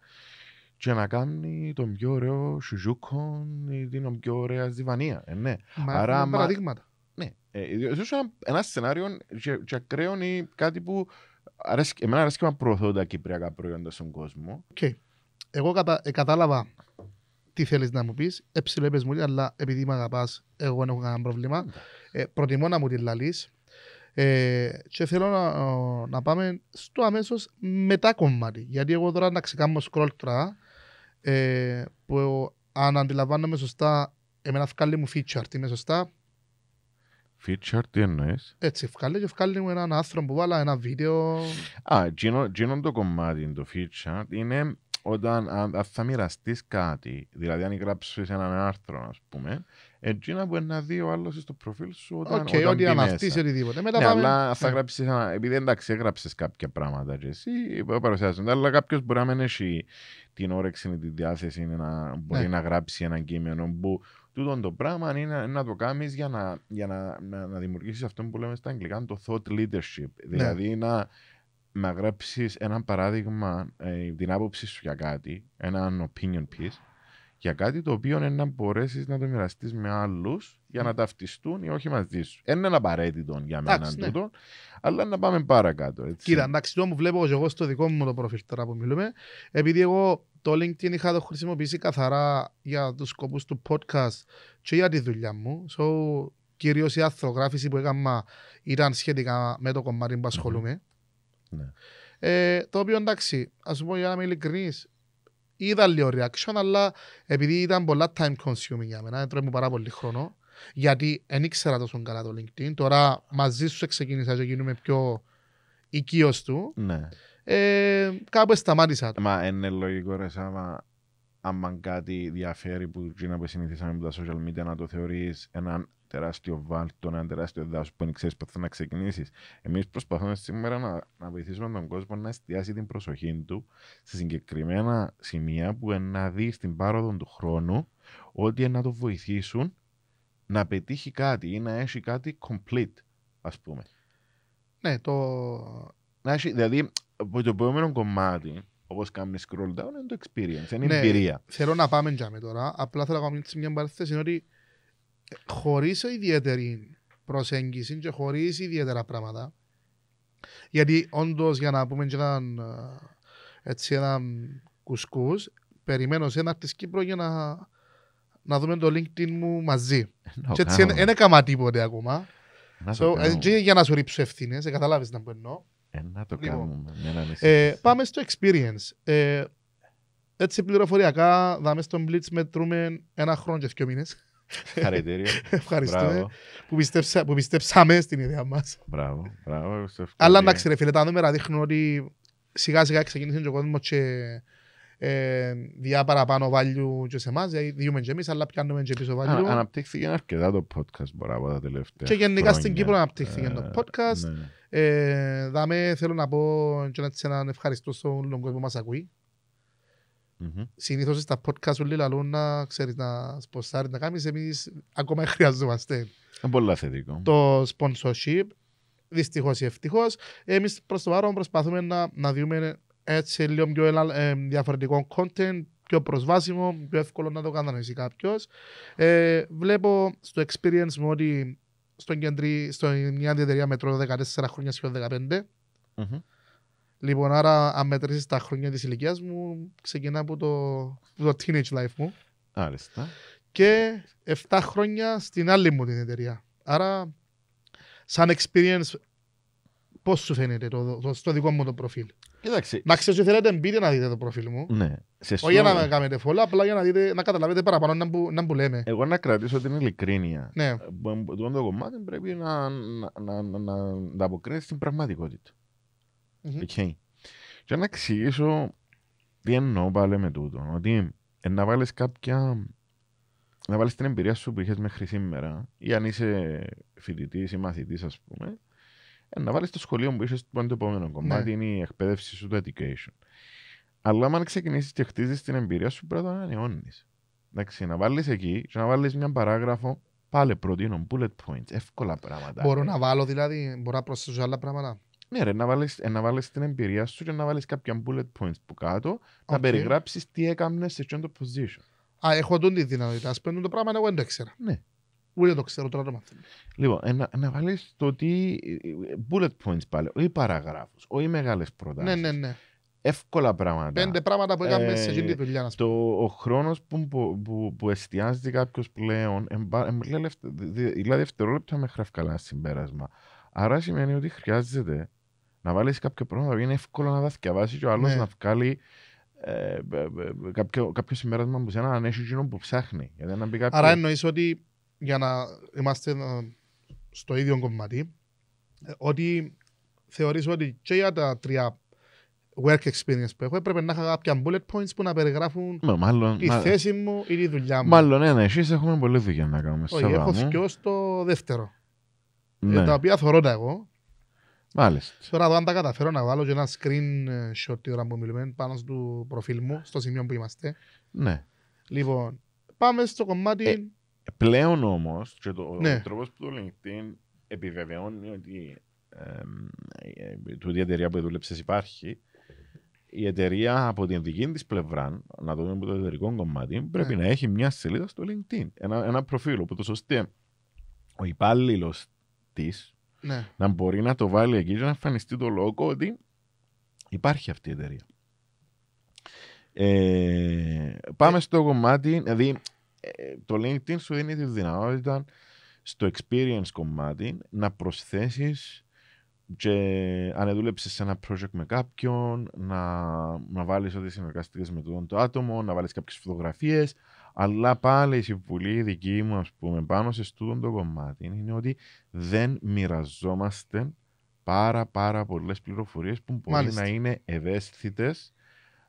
Speaker 2: και να κάνει τον πιο ωραίο σουζούκο ή την πιο ωραία ζυβανία. Ε, ναι. Μα, Άρα, παραδείγματα. Ναι. Ε, ε ένα, ένα σενάριο και, και ή κάτι που αρέσει, εμένα και να προωθώ τα κυπριακά προϊόντα στον κόσμο.
Speaker 1: Okay. Εγώ κατα, ε, κατάλαβα τι θέλεις να μου πεις, Έψιλο ε, πες μου, αλλά επειδή με αγαπάς εγώ δεν έχω κανένα πρόβλημα. Ναι. Ε, προτιμώ να μου τη λαλείς. Ε, και θέλω να, να πάμε στο αμέσως μετά κομμάτι. Γιατί εγώ τώρα να ξεκάμω scroll τώρα, ε, που αν αντιλαμβάνομαι σωστά, εμένα βγάλει μου feature, τι είναι σωστά.
Speaker 2: Feature, τι εννοείς.
Speaker 1: Έτσι, βγάλει και βγάλει μου έναν άνθρωπο που βάλα ένα βίντεο.
Speaker 2: Α, γίνον το κομμάτι το feature είναι όταν θα μοιραστείς κάτι, δηλαδή αν γράψεις έναν άρθρο, ας πούμε, έτσι να μπορεί να δει ο άλλος στο προφίλ σου όταν. Okay, όταν ότι οτιδήποτε. Μετά ναι, αλλά θα ναι. γράψεις ένα. Επειδή εντάξει, έγραψες κάποια πράγματα και εσύ ε, παρουσιάζονται, αλλά κάποιος μπορεί να μην έχει την όρεξη ή την διάθεση να μπορεί ναι. να γράψει ένα κείμενο που τούτο το πράγμα είναι να το κάνεις για να, να, να, να δημιουργήσεις αυτό που λέμε στα αγγλικά το thought leadership. Ναι. Δηλαδή να να γράψεις ένα παράδειγμα, ε, την άποψη σου για κάτι, ένα opinion piece, για κάτι το οποίο είναι να μπορέσεις να το μοιραστείς με άλλους για να ταυτιστούν ή όχι μαζί σου. Είναι ένα απαραίτητο για μένα Άξι, ναι. τούτο, αλλά να πάμε παρακάτω.
Speaker 1: Κοίτα, εντάξει, το μου βλέπω εγώ στο δικό μου το προφίλ τώρα που μιλούμε, επειδή εγώ το LinkedIn είχα το χρησιμοποιήσει καθαρά για τους σκοπούς του podcast και για τη δουλειά μου. So, κυρίως η αρθρογράφηση που έκανα ήταν σχετικά με το κομμάτι που ασχολούμαι. Mm-hmm. Ναι. Ε, το οποίο εντάξει, ας πούμε για να είμαι ειλικρινής, είδα λίγο reaction, αλλά επειδή ήταν πολλά time consuming για μένα, δεν μου πάρα πολύ χρόνο. Γιατί δεν ήξερα τόσο καλά το LinkedIn. Τώρα μαζί σου ξεκίνησα και γίνουμε πιο οικείος του. Ναι. Ε,
Speaker 2: κάπου σταμάτησα. Ε, μα είναι λογικό ρε Σάμα, άμα κάτι διαφέρει που, που συνηθίσαμε με τα social media να το θεωρείς έναν τεράστιο βάλτο, ένα τεράστιο δάσος που δεν ξέρει πότε θα ξεκινήσεις. Εμείς προσπαθούμε σήμερα να, να βοηθήσουμε τον κόσμο να εστιάσει την προσοχή του σε συγκεκριμένα σημεία που να δει στην πάροδο του χρόνου ότι να το βοηθήσουν να πετύχει κάτι ή να έχει κάτι complete, ας πούμε. Ναι, το. Να έχει, δηλαδή, από το επόμενο κομμάτι, όπως κάνουμε scroll down, είναι το experience, είναι η ναι, εμπειρία.
Speaker 1: Θέλω να πάμε για τώρα. Απλά θέλω να κάνω μια παρένθεση ότι χωρίς ιδιαίτερη προσέγγιση και χωρίς ιδιαίτερα πράγματα. Γιατί όντως για να πούμε και έναν, έτσι, έναν κουσκούς, περιμένω σε ένα της Κύπρο για να, να δούμε το LinkedIn μου μαζί. No, και έτσι δεν έκανα τίποτε ακόμα. Ε, για να σου ρίψω ευθύνες, δεν καταλάβεις να που εννοώ. Ε,
Speaker 2: να το λοιπόν, κάνουμε. Ε,
Speaker 1: πάμε στο experience. Ε, έτσι πληροφοριακά, δάμε στον Blitz μετρούμε ένα χρόνο και δύο μήνες. Ευχαριστώ, Ευχαριστούμε που, πιστέψα, που πιστέψαμε στην ιδέα μας. Μπράβο, μπράβο. Αλλά εντάξει, ρε φίλε, τα νούμερα δείχνουν ότι σιγά σιγά ξεκίνησε ο κόσμος και ε, διά παραπάνω βάλιου και σε εμάς, διούμε δηλαδή και εμείς, αλλά πιάνουμε και πίσω βάλιου. Α,
Speaker 2: αναπτύχθηκε αρκετά το podcast, μπορώ από τα τελευταία Και γενικά χρόνια. στην Κύπρο αναπτύχθηκε ε, το podcast. Ναι.
Speaker 1: Ε, δάμε, θέλω να πω και να, να ευχαριστώ στον κόσμο που μας ακούει. Συνήθως στα podcast όλοι λαλούν να ξέρεις να σποστάρει να κάνεις. Εμείς ακόμα χρειαζόμαστε. Πολύ θετικό. Το sponsorship, δυστυχώς ή ευτυχώς. Εμείς προς το παρόν προσπαθούμε να, να δούμε έτσι λίγο πιο ε, διαφορετικό content, πιο προσβάσιμο, πιο εύκολο να το κατανοήσει κάποιος. Ε, βλέπω στο experience μου ότι στο κέντρη, στο μια εταιρεία 14 χρόνια σχεδόν 15. Λοιπόν, άρα αν μετρήσεις τα χρόνια της ηλικίας μου, ξεκινά από το, το teenage life μου. Άλιστα. Και 7 χρόνια στην άλλη μου την εταιρεία. Άρα, σαν experience, πώς σου φαίνεται το, το, δικό μου το προφίλ. Κοιτάξτε. Να ξέρω θέλετε μπείτε να δείτε το προφίλ μου.
Speaker 2: Ναι. Σε Όχι για να
Speaker 1: κάνετε φόλα, απλά για να, δείτε, να καταλάβετε παραπάνω να, που, να που λέμε.
Speaker 2: Εγώ να κρατήσω την ειλικρίνεια. Ναι. Το κομμάτι
Speaker 1: πρέπει να,
Speaker 2: να, να, να, να, να την πραγματικότητα. Mm-hmm. Και να εξηγήσω τι εννοώ πάλι με τούτο. Ότι να βάλεις κάποια. Να βάλεις την εμπειρία σου που είχες μέχρι σήμερα, ή αν είσαι φοιτητής ή μαθητής, ας πούμε, να βάλεις το σχολείο που είσαι στο επόμενο κομμάτι, ναι. είναι η αν εισαι φοιτητη η μαθητη α πουμε να βαλει το σχολειο που εισαι στο επομενο κομματι ειναι η εκπαιδευση σου, το education. Αλλά αν ξεκινήσεις και χτίζεις την εμπειρία σου, πρέπει να ανανεώνεις. Εντάξει, να βάλεις εκεί και να βάλεις μια παράγραφο πάλι προτείνω bullet points, εύκολα πράγματα. Μπορώ να βάλω
Speaker 1: δηλαδή, μπορώ να προσθέσω άλλα πράγματα.
Speaker 2: Ναι ρε, να βάλεις, ε, να βάλεις την εμπειρία σου και να βάλεις κάποια bullet points που κάτω, okay. να περιγράψεις
Speaker 1: τι έκαμε σε αυτό το position. Α, έχω τον τη δυνατότητα, ας πέντουν το πράγμα, εγώ δεν το ήξερα. Ναι. Ούτε το ξέρω, τώρα το μάθαμε.
Speaker 2: Λοιπόν, ε, να, να βάλεις το τι ε, bullet points πάλι, όχι παραγράφους, όχι μεγάλες ναι, προτάσεις. Ναι, ναι, ναι. Εύκολα πράγματα. Πέντε πράγματα που έκαμε ε, σε εκείνη τη δουλειά. Το, ο χρόνος που, που, που, που εστιάζει κάποιος πλέον, δηλαδή δευτερόλεπτα με χρευκαλά συμπέρασμα. Άρα σημαίνει ότι χρειάζεται να βάλεις κάποιο πρόγραμμα, που είναι εύκολο να δασκευάσει και ο άλλος ναι. να βγάλει ε, ε, ε, ε κάποιο, κάποιο συμπέρασμα που σε έναν ανέσιο κοινό που ψάχνει. Γιατί να
Speaker 1: πει κάποιο... Άρα εννοείς ότι για να είμαστε στο ίδιο κομμάτι, ότι θεωρείς ότι και για τα τρία work experience που έχω έπρεπε να είχα κάποια bullet points που να περιγράφουν Μα, μάλλον, τη μάλλον, θέση μου ή τη δουλειά μου. Μάλλον,
Speaker 2: ναι, ναι, εσείς έχουμε πολλή δουλειά να κάνουμε. Όχι, έχω ως ναι.
Speaker 1: στο δεύτερο ναι. τα οποία θωρώ τα εγώ. Μάλιστα. Τώρα εδώ αν τα καταφέρω να βάλω και ένα screen shot τη που μιλούμε πάνω στο προφίλ μου, στο σημείο που είμαστε. Ναι. Λοιπόν, πάμε στο κομμάτι... Ε,
Speaker 2: πλέον όμως, και το, ναι. ο τρόπος που το LinkedIn επιβεβαιώνει ότι ε, ε, τούτη η εταιρεία που δούλεψες υπάρχει, η εταιρεία από την δική της πλευρά, να το δούμε από το εταιρικό κομμάτι, πρέπει ναι. να έχει μια σελίδα στο LinkedIn. Ένα, ένα προφίλ, οπότε ώστε ο υπάλληλος ναι. να μπορεί να το βάλει εκεί και να εμφανιστεί το λόγο ότι υπάρχει αυτή η εταιρεία. Ε, πάμε ε, στο κομμάτι, δηλαδή ε, το LinkedIn σου δίνει τη δυνατότητα στο experience κομμάτι να προσθέσεις και αν δούλεψες σε ένα project με κάποιον, να, να βάλεις ότι συνεργαστήκες με τον το άτομο, να βάλεις κάποιες φωτογραφίες. Αλλά πάλι η συμβουλή δική μου, ας πούμε, πάνω σε αυτό το κομμάτι είναι ότι δεν μοιραζόμαστε πάρα πάρα πολλές πληροφορίες που μπορεί να είναι ευαίσθητες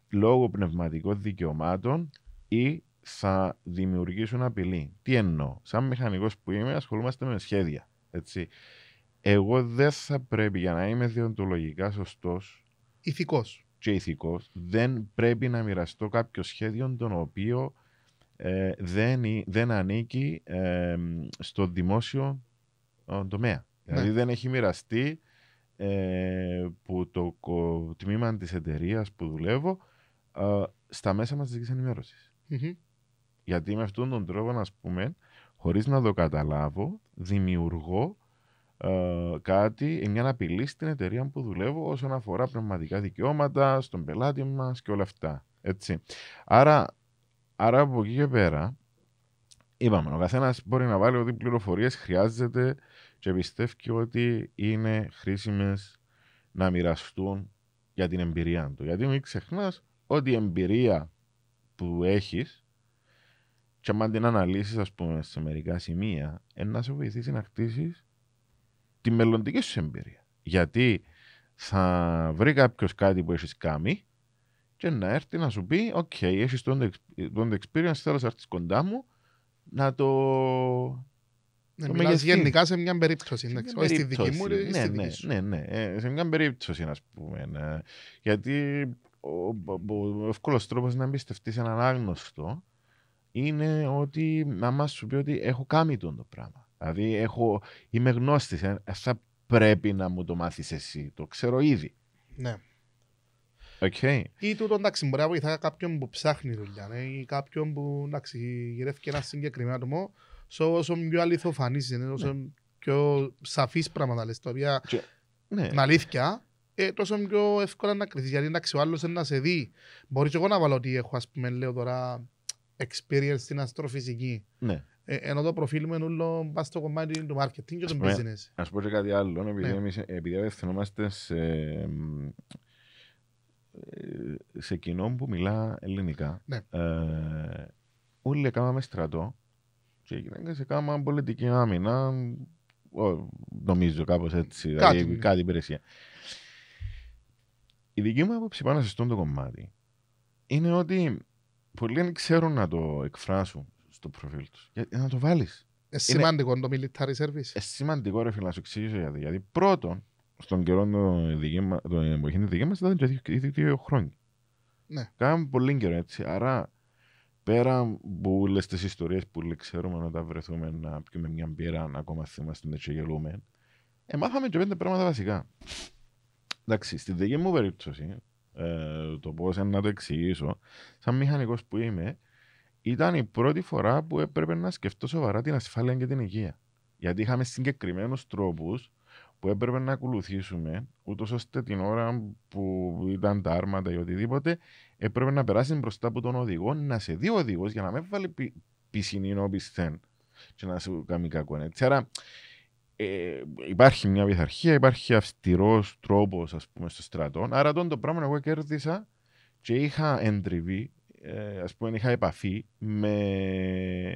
Speaker 2: λόγω πνευματικών δικαιωμάτων ή θα δημιουργήσουν απειλή. Τι εννοώ. Σαν μηχανικός που είμαι ασχολούμαστε με σχέδια. Έτσι. Εγώ δεν θα πρέπει για να είμαι διοντολογικά σωστός. και ηθικός, δεν πρέπει να μοιραστώ κάποιο σχέδιο τον οποίο ε, δεν, δεν ανήκει ε, στο δημόσιο τομέα. Δηλαδή ναι. δεν έχει μοιραστεί ε, που το τμήμα της εταιρείας που δουλεύω ε, στα μεσα μας μαζικής Γιατί με αυτόν τον τρόπο, να πούμε, χωρίς να το καταλάβω, δημιουργώ ε, κάτι, μια απειλή στην εταιρεία που δουλεύω όσον αφορά πνευματικά δικαιώματα, στον πελάτη μας και όλα αυτά. Έτσι. Άρα Άρα από εκεί και πέρα, είπαμε, ο καθένας μπορεί να βάλει ό,τι πληροφορίες χρειάζεται και πιστεύει ότι είναι χρήσιμες να μοιραστούν για την εμπειρία του. Γιατί μην ξεχνάς ότι η εμπειρία που έχεις, και αν την αναλύσεις, ας πούμε, σε μερικά σημεία, να σε βοηθήσει να χτίσεις τη μελλοντική σου εμπειρία. Γιατί θα βρει κάποιος κάτι που έχεις κάνει και να έρθει να σου πει: Οκ, okay, έχεις τον experience, θέλω να έρθεις κοντά μου να το. Ναι, το μιλάς γενικά σε
Speaker 1: μια περίπτωση, σε μια στη δική μου ή ναι, στη δική ναι,
Speaker 2: σου. Ναι, ναι, ε, σε μια περίπτωση, ας πούμε. Ναι. Γιατί ο εύκολος τρόπος να εμπιστευτείς έναν άγνωστο είναι ότι να μας σου πει ότι έχω κάνει τον το πράγμα. Δηλαδή έχω, είμαι γνώστης, ε, θα πρέπει να μου το μάθεις εσύ, το ξέρω ήδη. Ναι. Okay.
Speaker 1: Ή τούτο εντάξει, μπορεί να βοηθά κάποιον που ψάχνει δουλειά ναι, ή κάποιον που εντάξει, γυρεύει ένα συγκεκριμένο άτομο όσο πιο αληθοφανής είναι, όσο ναι. πιο σαφής πράγματα λες, τα οποία ναι. είναι αλήθεια, ε, τόσο πιο εύκολα να κρυθείς. Γιατί εντάξει, ο άλλος να σε δει. Μπορεί και εγώ να βάλω ότι έχω, ας πούμε, λέω τώρα experience στην αστροφυσική. Ναι. Ε, ενώ το προφίλ μου είναι όλο το στο κομμάτι του marketing και του business.
Speaker 2: Ας πω και κάτι άλλο, επειδή, ναι. εμείς, επειδή σε ε, σε κοινό που μιλά ελληνικά. Ναι. Ε, όλοι έκαναμε στρατό και οι έκαναν πολιτική άμυνα, νομίζω κάπως έτσι, κάτι, δηλαδή, υπηρεσία. Η δική μου άποψη πάνω σε αυτό το κομμάτι είναι ότι πολλοί δεν ξέρουν να το εκφράσουν στο προφίλ τους. Γιατί να το βάλεις. Ε, σημαντικό είναι... το military service. Ε, σημαντικό ρε φίλε να σου εξηγήσω γιατί. Γιατί πρώτον, στον καιρό των εποχή δικής μας ήταν και δύο χρόνια. Ναι. Κάναμε πολύ καιρό έτσι. Άρα πέρα από όλες τις ιστορίες που ξέρουμε να τα βρεθούμε να πιούμε μια μπύρα, να ακόμα θυμάστε να τσεγελούμε, μάθαμε και πέντε πράγματα βασικά. Εντάξει, στη δική μου περίπτωση, ε, το πώς να το εξηγήσω, σαν μηχανικός που είμαι, ήταν η πρώτη φορά που έπρεπε να σκεφτώ σοβαρά την ασφάλεια και την υγεία. Γιατί είχαμε συγκεκριμένους τρόπους που έπρεπε να ακολουθήσουμε, ούτως ώστε την ώρα που ήταν τα άρματα ή οτιδήποτε, έπρεπε να περάσει μπροστά από τον οδηγό, να σε δει ο οδηγός για να με βάλει πισινή πισινίνο και να σου κάνει κακό. Ναι. Έτσι. Άρα ε, υπάρχει μια πειθαρχία, υπάρχει αυστηρός τρόπος, ας πούμε, στο στρατό. Άρα τον το πράγμα εγώ κέρδισα και είχα εντριβή ε, ας πούμε είχα επαφή με,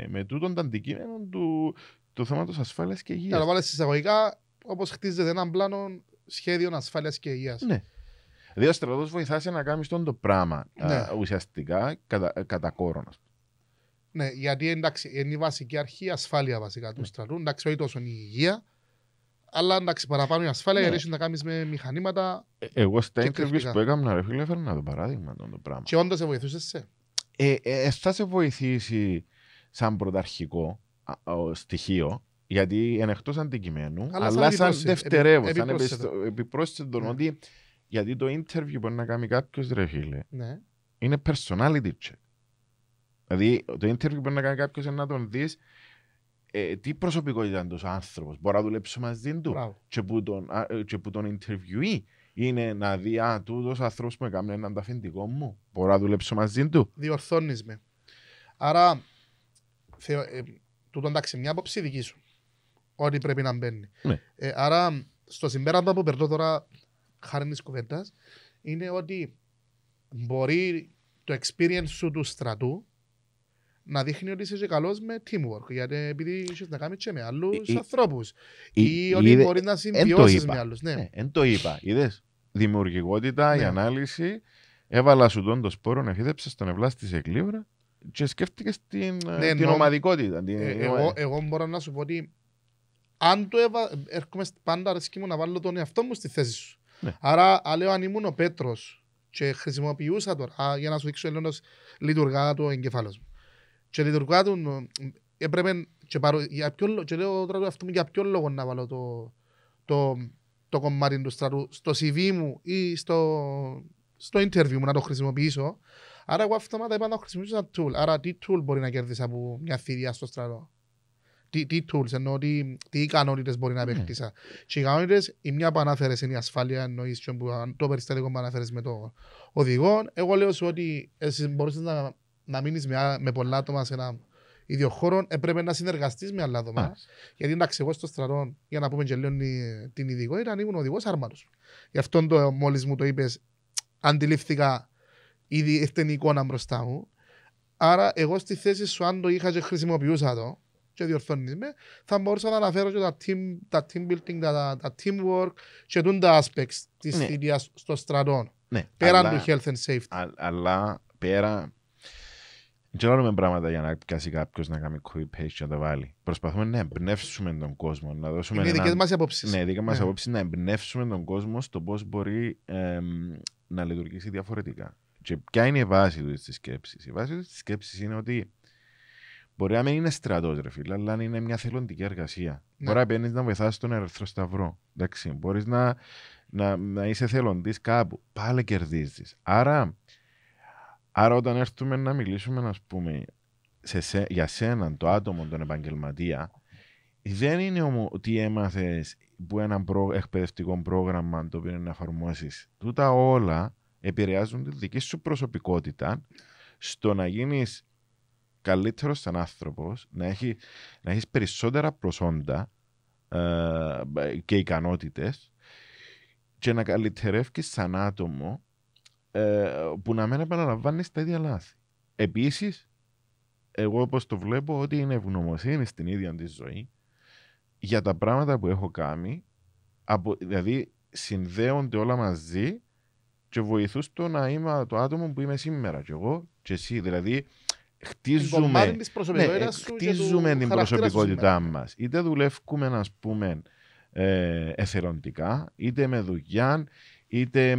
Speaker 2: με τούτον το αντικείμενο του, του θέματος ασφάλειας και υγείας. Αλλά βάλες
Speaker 1: εισαγωγικά όπως χτίζεται έναν πλάνο σχέδιων ασφάλειας και υγείας. Ναι.
Speaker 2: Δηλαδή ο στρατό βοηθάει να κάνεις τον το πράγμα ναι. α, ουσιαστικά κατά, κατά κόρον.
Speaker 1: Ναι, γιατί εντάξει, είναι η βασική αρχή ασφάλεια βασικά του ναι. στρατού. Εντάξει, όχι τόσο η υγεία, αλλά εντάξει, παραπάνω η ασφάλεια ναι. γιατί να κάνεις με μηχανήματα. Ε, εγώ στα interviews που
Speaker 2: έκανα, ρε φίλε, έφερα το παράδειγμα το πράγμα. Και
Speaker 1: όντως σε βοηθούσες σε.
Speaker 2: Ε, ε, ε, θα σε βοηθήσει σαν πρωταρχικό στοιχείο, γιατί είναι εκτός αντικειμένου, αλλά, αλλά σαν δευτερεύον, σαν επιπρόσθετο ναι. ότι γιατί το interview μπορεί να κάνει κάποιος ρε Ναι. Είναι personality check. Δηλαδή το interview μπορεί να κάνει κάποιος να τον δεις ε, τι προσωπικό είναι ο άνθρωπος. Μπορεί να δουλέψει μαζί του. Και που τον, α, ε, είναι να δει Α, τούτος άνθρωπος που έκανε έναν ταφεντικό μου. μπορεί να δουλέψει μαζί του.
Speaker 1: Διορθώνεις με. Άρα, θεω, ε, τούτο εντάξει, μια άποψη δική σου ό,τι πρέπει να μπαίνει. Ναι. Ε, άρα, στο συμπέρασμα που περνώ τώρα, χάρη της κουβέντας, είναι ότι μπορεί το experience σου του στρατού να δείχνει ότι είσαι καλός με teamwork. Γιατί επειδή είσαι να κάνεις και με άλλους ε, ε, ανθρώπους. Ε, ή, ή ότι μπορεί να συμβιώσει με άλλους. Ναι,
Speaker 2: εν το είπα. Είδες. Δημιουργικότητα, η ναι. ανάλυση. Έβαλα σου τον το σπόρο, εφίδεψε τον ευλά τη εκλήβρα και σκέφτηκες την, ναι, ομαδικότητα.
Speaker 1: εγώ μπορώ να σου πω ότι αν το έβα... έρχομαι πάντα αρέσκει μου να βάλω τον εαυτό μου στη θέση σου. Ναι. Άρα, λέω, αν ήμουν ο Πέτρος και χρησιμοποιούσα τώρα, για να σου δείξω ελώνας λειτουργά το εγκεφάλος μου. Και λειτουργά του, έπρεπε, και, παρο, για ποιο, και λέω τώρα το αυτό μου, για ποιο λόγο να βάλω το, το, το κομμάτι του στρατού στο CV μου ή στο, στο interview μου να το χρησιμοποιήσω. Άρα, εγώ αυτόματα είπα να χρησιμοποιήσω ένα tool. Άρα, τι tool μπορεί να κερδίσει από μια θηρία στο στρατό τι, τι tools εννοώ, τι, τι ικανότητες μπορεί να απέκτησα. Ναι. Τι Και ικανότητες, η μια που αναφέρει είναι η ασφάλεια, εννοείς και που, το περιστατικό που αναφέρει με το οδηγό. Εγώ λέω σου ότι εσύ μπορούσες να, να μείνεις με, με πολλά άτομα σε ένα ίδιο χώρο, ε, έπρεπε να συνεργαστείς με άλλα άτομα. Γιατί εντάξει, εγώ στο στρατό, για να πούμε και λέω την ήταν ήμουν οδηγός άρματο. Γι' αυτό μόλις μου το είπες, αντιλήφθηκα ήδη αυτήν την εικόνα μπροστά μου. Άρα, εγώ στη θέση σου, αν το είχα και χρησιμοποιούσα το, και διορθώνεις με, θα μπορούσα να αναφέρω και τα team, τα team building, τα, τα teamwork και τα aspects της ναι. θητείας στο στρατό. Ναι, πέραν του health and safety.
Speaker 2: αλλά πέρα... Δεν Τζελάρουμε πράγματα για να πιάσει κάποιος να κάνει quick page και να το βάλει. Προσπαθούμε να εμπνεύσουμε τον κόσμο. Να δώσουμε Είναι έναν... ένα... μα απόψεις. Ναι, δικές μας ναι. να εμπνεύσουμε τον κόσμο στο πώς μπορεί να λειτουργήσει διαφορετικά. Και ποια είναι η βάση του της σκέψης. Η βάση της σκέψης είναι ότι Μπορεί να μην είναι στρατός, ρε φίλε, αλλά είναι μια θελοντική εργασία. Ναι. Μπορεί να παίρνεις να βοηθάς τον Ερυθρό Σταυρό. μπορείς να, να, να, είσαι θελοντής κάπου. Πάλι κερδίζεις. Άρα, άρα, όταν έρθουμε να μιλήσουμε, ας πούμε, σε, σε, για σένα, το άτομο, τον επαγγελματία, δεν είναι όμως ότι έμαθες που ένα προ, εκπαιδευτικό πρόγραμμα το οποίο είναι να εφαρμόσεις. Τούτα όλα επηρεάζουν τη δική σου προσωπικότητα στο να γίνεις καλύτερος σαν άνθρωπος, να έχει να έχεις περισσότερα προσόντα ε, και ικανότητες και να καλυτερεύει σαν άτομο ε, που να μην επαναλαμβάνεις τα ίδια λάθη. Επίσης, εγώ όπως το βλέπω, ότι είναι ευγνωμοσύνη στην ίδια τη ζωή για τα πράγματα που έχω κάνει. δηλαδή, συνδέονται όλα μαζί και βοηθούν στο να είμαι το άτομο που είμαι σήμερα. κι εγώ και εσύ. Δηλαδή, χτίζουμε ναι, χτίζουμε την προσωπικότητά ναι. μας. Είτε δουλεύουμε, ας πούμε, ε, εθελοντικά, είτε με δουλειά, είτε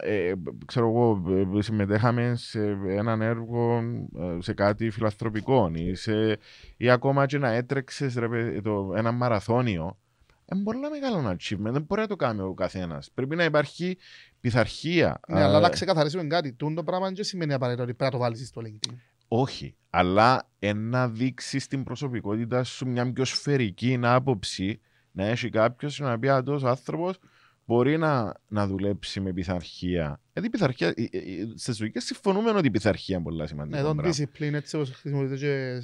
Speaker 2: ε, ξέρω εγώ, ε, συμμετέχαμε σε έναν έργο, ε, σε κάτι φιλανθρωπικό ή, σε, ή ακόμα και να έτρεξες ένα μαραθώνιο. Είναι πολύ μεγάλο achievement. Δεν μπορεί να το κάνει ο καθένας. Πρέπει να υπάρχει πειθαρχία. Ναι, αλλά να ε,
Speaker 1: ξεκαθαρίσουμε κάτι. Τούν το πράγμα δεν σημαίνει απαραίτητο ότι πρέπει να το βάλεις στο LinkedIn.
Speaker 2: Όχι. Αλλά να δείξει στην προσωπικότητα σου μια πιο σφαιρική άποψη, να έχει κάποιος να πει αυτό ο άνθρωπος μπορεί να, να δουλέψει με πειθαρχία. Γιατί η πειθαρχία, στι δουλειέ συμφωνούμε ότι η πειθαρχία είναι πολύ σημαντική. Ναι, τον
Speaker 1: discipline έτσι όπως χρησιμοποιείται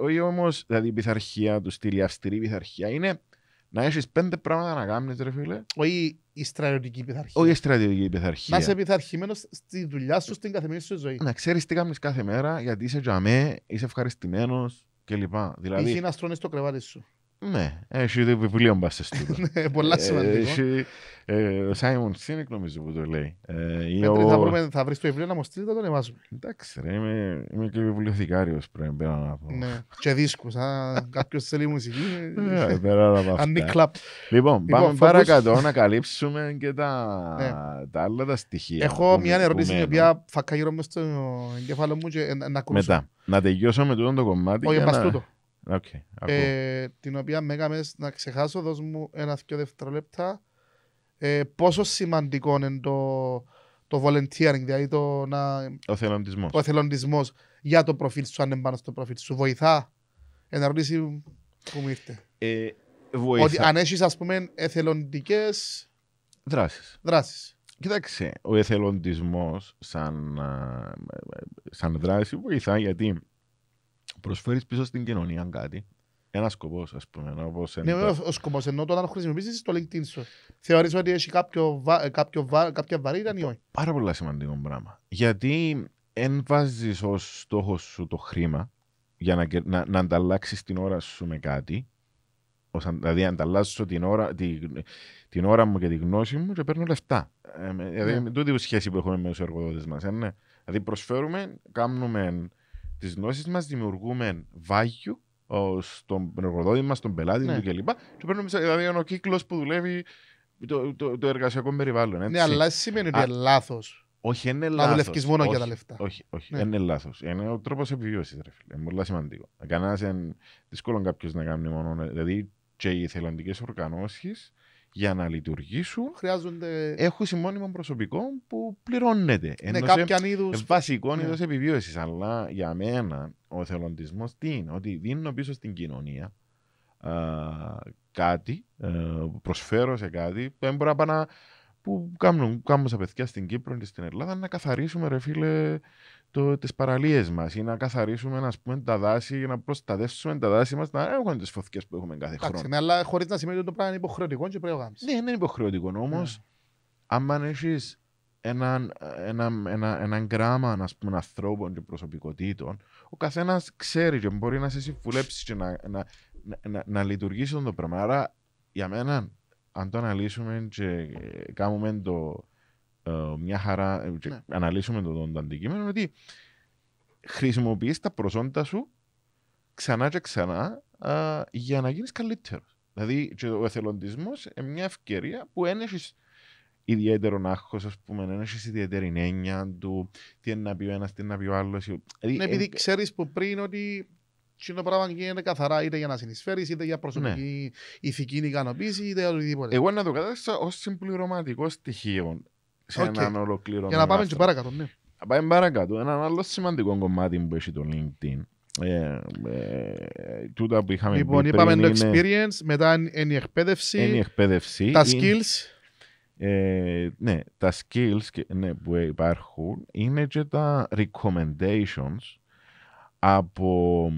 Speaker 2: Όχι όμω, δηλαδή η πειθαρχία του στυλ, η αυστηρή πειθαρχία είναι να έχεις πέντε πράγματα να κάνεις, ρε φίλε. Όχι
Speaker 1: η στρατιωτική πειθαρχία. Όχι η
Speaker 2: στρατιωτική πειθαρχία. Να είσαι
Speaker 1: πειθαρχημένο στη δουλειά σου, στην καθημερινή σου ζωή.
Speaker 2: Να ξέρεις τι κάνεις κάθε μέρα, γιατί είσαι τζαμέ, είσαι ευχαριστημένος κλπ. Δηλαδή. Είχε
Speaker 1: να στρώνεις το κρεβάτι σου.
Speaker 2: Ναι, έχει το βιβλίο μπάσες
Speaker 1: ναι, Πολλά ε, σημαντικό.
Speaker 2: Ε, ο Σάιμον Σίνικ νομίζω που το λέει. Ε,
Speaker 1: θα βρεις το βιβλίο να μου στείλει, θα το ανεβάσουμε. Εντάξει
Speaker 2: ρε, είμαι και βιβλιοθηκάριος πριν πέρα να
Speaker 1: πω. Ναι, και δίσκους, αν κάποιος θέλει μουσική, Ναι, πέρα να πω αυτά. Λοιπόν, λοιπόν, πάμε παρακάτω να
Speaker 2: καλύψουμε και τα ναι. άλλα τα στοιχεία. Έχω μια ερώτηση η
Speaker 1: οποία θα καγύρω μέσα στο εγκέφαλο μου και να ακούσω. Μετά,
Speaker 2: να τελειώσω με τούτο το κομμάτι. Όχι, μπας τούτο.
Speaker 1: Ε, την οποία με έκαμες να ξεχάσω, δώσ' μου ένα δυο δευτερόλεπτα. Ε, πόσο σημαντικό είναι το, το volunteering, δηλαδή το να... Ο θελοντισμός. Ο θελοντισμός για το προφίλ σου, αν είναι στο προφίλ σου. Βοηθά. Ένα ερώτηση που μου ήρθε. Ε, βοηθά. Ότι αν έχεις, ας πούμε, εθελοντικές...
Speaker 2: Δράσεις. Δράσεις. Κοιτάξτε, ο εθελοντισμός σαν, ε, σαν δράση βοηθά γιατί προσφέρεις πίσω στην κοινωνία κάτι. Ένας σκοπός, ας πούμε. ναι, το...
Speaker 1: ο σκοπό ενώ το χρησιμοποιήσει το LinkedIn σου. Θεωρείς ότι έχει κάποιο, κάποιο κάποια βαρύτητα ή όχι.
Speaker 2: Πάρα πολύ σημαντικό πράγμα. Γιατί δεν βάζεις ως στόχος σου το χρήμα για να, να, να ανταλλάξεις την ώρα σου με κάτι. Δηλαδή, ανταλλάσσω την ώρα, την, ώρα μου και τη γνώση μου και παίρνω λεφτά. Ε, δηλαδή, yeah. Ναι. τούτη σχέση που έχουμε με τους εργοδότες μας. Ε, ναι. Δηλαδή, προσφέρουμε, κάνουμε τις γνώσεις μας δημιουργούμε value στον εργοδότη μας, στον πελάτη ναι. του κλπ. Και παίρνουμε, δηλαδή, ο κύκλος που δουλεύει το, το, το εργασιακό περιβάλλον. Ναι, έτσι. Ναι, αλλά σημαίνει ότι είναι λάθος. Όχι, είναι λάθο. Να δουλεύεις μόνο όχι, για τα λεφτά. Όχι, όχι ναι. είναι λάθος. Είναι ο τρόπος επιβίωσης, Είναι πολύ σημαντικό. Κανένας είναι δύσκολο κάποιος να κάνει μόνο. Ναι. Δηλαδή, και οι θελοντικέ οργανώσεις για να λειτουργήσουν Χρειάζονται... έχουν συμμόνιμο προσωπικό που πληρώνεται. Ναι, ε, είναι Βασικό ναι. επιβίωσης. Αλλά για μένα ο εθελοντισμός τι είναι, ότι δίνω πίσω στην κοινωνία κάτι, α, ε, προσφέρω σε κάτι που δεν να που κάνουν, κάνουν, παιδιά στην Κύπρο και στην Ελλάδα να καθαρίσουμε ρε φίλε τις παραλίες μας ή να καθαρίσουμε να πούμε, τα δάση για να προστατεύσουμε τα δάση μας να έχουν τις φωτιές που έχουμε κάθε χρόνο.
Speaker 1: Ναι, αλλά χωρίς να σημαίνει ότι το πράγμα είναι υποχρεωτικό και πρέπει να
Speaker 2: Ναι, είναι υποχρεωτικό ναι, Όμως, Αν ναι. έχεις έναν ένα, ένα, ένα γράμμα ας πούμε, ανθρώπων και προσωπικότητων, ο καθένας ξέρει και μπορεί να σε συμβουλέψει και να, να, να, να λειτουργήσει το πράγμα. Άρα για μένα, αν το αναλύσουμε και κάνουμε το, ε, μια χαρά, ε, ναι. αναλύσουμε το, το αντικείμενο, ότι χρησιμοποιείς τα προσόντα σου ξανά και ξανά α, για να γίνεις καλύτερος. Δηλαδή και ο εθελοντισμός είναι μια ευκαιρία που δεν ιδιαίτερο ιδιαίτερον άγχος, πούμε, δεν έχεις ιδιαίτερη έννοια του τι είναι να πει ο ένας τι είναι να πει ο άλλος. Δηλαδή, ναι, επειδή ε...
Speaker 1: ξέρεις που πριν ότι το πράγμα γίνεται καθαρά είτε για να συνεισφέρεις, είτε για προσωπική ναι. ηθική ικανοποίηση, είτε οτιδήποτε. Εγώ
Speaker 2: να το κατάστασα ως συμπληρωματικό στοιχείο σε okay. έναν ολοκληρωμένο. Για να πάμε και παρακάτω. Ναι. Να πάμε παρακάτω. Ένα άλλο σημαντικό κομμάτι που έχει το LinkedIn. Ε, ε, τούτα που είχαμε λοιπόν, πει είπαμε πριν, το
Speaker 1: experience, μετά είναι η εκπαίδευση, είναι η εκπαίδευση τα skills.
Speaker 2: Ε, ναι, τα skills και, ναι, που υπάρχουν είναι και τα recommendations από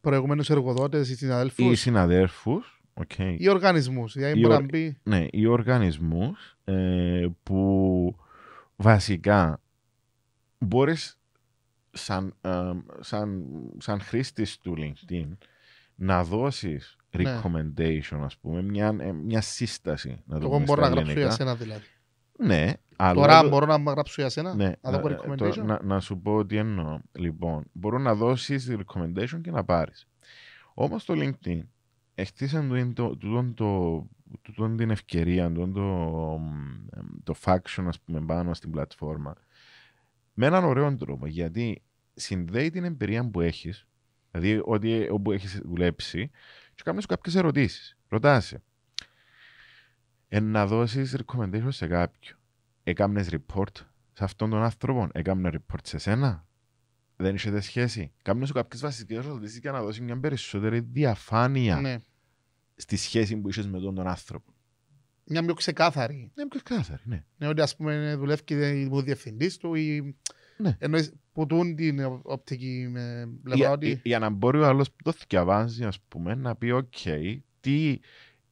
Speaker 1: προηγούμενους εργοδότες ή συναδέλφους. Ή
Speaker 2: συναδέλφους οι οργανισμού. οργανισμούς. Δηλαδή μπει... Ναι, Οι οργανισμούς ε, που βασικά μπορείς σαν, ε, σαν, σαν χρήστης του LinkedIn να δώσεις ναι. recommendation, ας πούμε, μια, ε, μια σύσταση. Να Εγώ μπορώ να γράψω για σένα δηλαδή. Ναι, αλλά... Τώρα μπορώ
Speaker 1: να γράψω για σένα, ναι, να, ε, recommendation.
Speaker 2: να σου πω τι εννοώ. Λοιπόν, μπορώ να δώσεις recommendation και να πάρεις. Όμως το LinkedIn το, το, την ευκαιρία, το, το faction ας πούμε, πάνω στην πλατφόρμα με έναν ωραίο τρόπο γιατί συνδέει την εμπειρία που έχεις, δηλαδή όπου έχεις δουλέψει, και κάνεις κάποιες ερωτήσεις. Ρωτάσαι. Ε, να δώσεις recommendation σε κάποιον. Έκανε report σε αυτόν τον άνθρωπο, έκανε report σε σένα δεν είχε σχέση. Κάμουν σου κάποιες βασικές ερωτήσει για να δώσει μια περισσότερη διαφάνεια ναι. στη σχέση που είσαι με τον, τον άνθρωπο.
Speaker 1: Μια πιο ξεκάθαρη. Ναι, πιο ξεκάθαρη, ναι. Ναι, ότι ας πούμε δουλεύει και ο διευθυντής του ή. Ναι. Ενώ που τούν την οπτική με πλευρά ότι.
Speaker 2: Για, να μπορεί ο άλλος που το θυκιαβάζει, ας πούμε, να πει: OK, τι.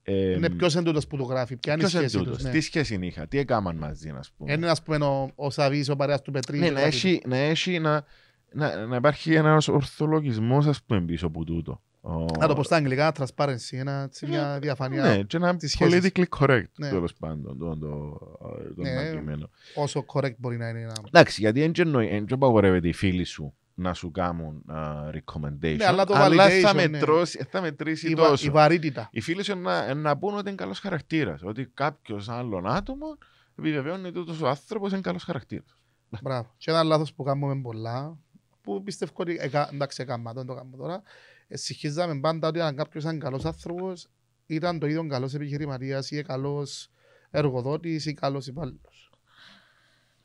Speaker 2: Ε, είναι ποιο
Speaker 1: εντούτο που το γράφει, ποια είναι η σχέση του. Ναι. Τι
Speaker 2: σχέση είχα, τι έκαναν μαζί, ας πούμε.
Speaker 1: Είναι, ας πούμε, ο, ο ο παρέας του Πετρίνη. Ναι, να δηλαδή. έχει,
Speaker 2: να, έχει, να, να, υπάρχει ένας ορθολογισμός, ας πούμε, πίσω από τούτο. Να το πω
Speaker 1: στα αγγλικά, transparency, ένα, μια ε, διαφανεία. Ναι, και να είναι politically correct, ναι. τέλος
Speaker 2: πάντων, το, το, ναι, Όσο correct μπορεί να είναι. Εντάξει, γιατί δεν απαγορεύεται οι φίλοι σου να σου κάνουν uh, recommendation. Ναι, αλλά το αλλά θα, μετρώσει, θα μετρήσει η, τόσο. Η βαρύτητα. Οι φίλοι σου να, να πούν ότι είναι καλός χαρακτήρας.
Speaker 1: Ότι κάποιος άλλον άτομο επιβεβαιώνει ότι ο άνθρωπος είναι καλός χαρακτήρας. Μπράβο. Και ένα λάθος που κάνουμε πολλά που πιστεύω ότι εντάξει έκαμα το κάνω τώρα, ε, συγχύζαμε πάντα ότι αν κάποιος ήταν καλός άνθρωπος, ήταν το ίδιο καλός επιχειρηματίας ή καλός εργοδότης ή καλός υπάλληλος.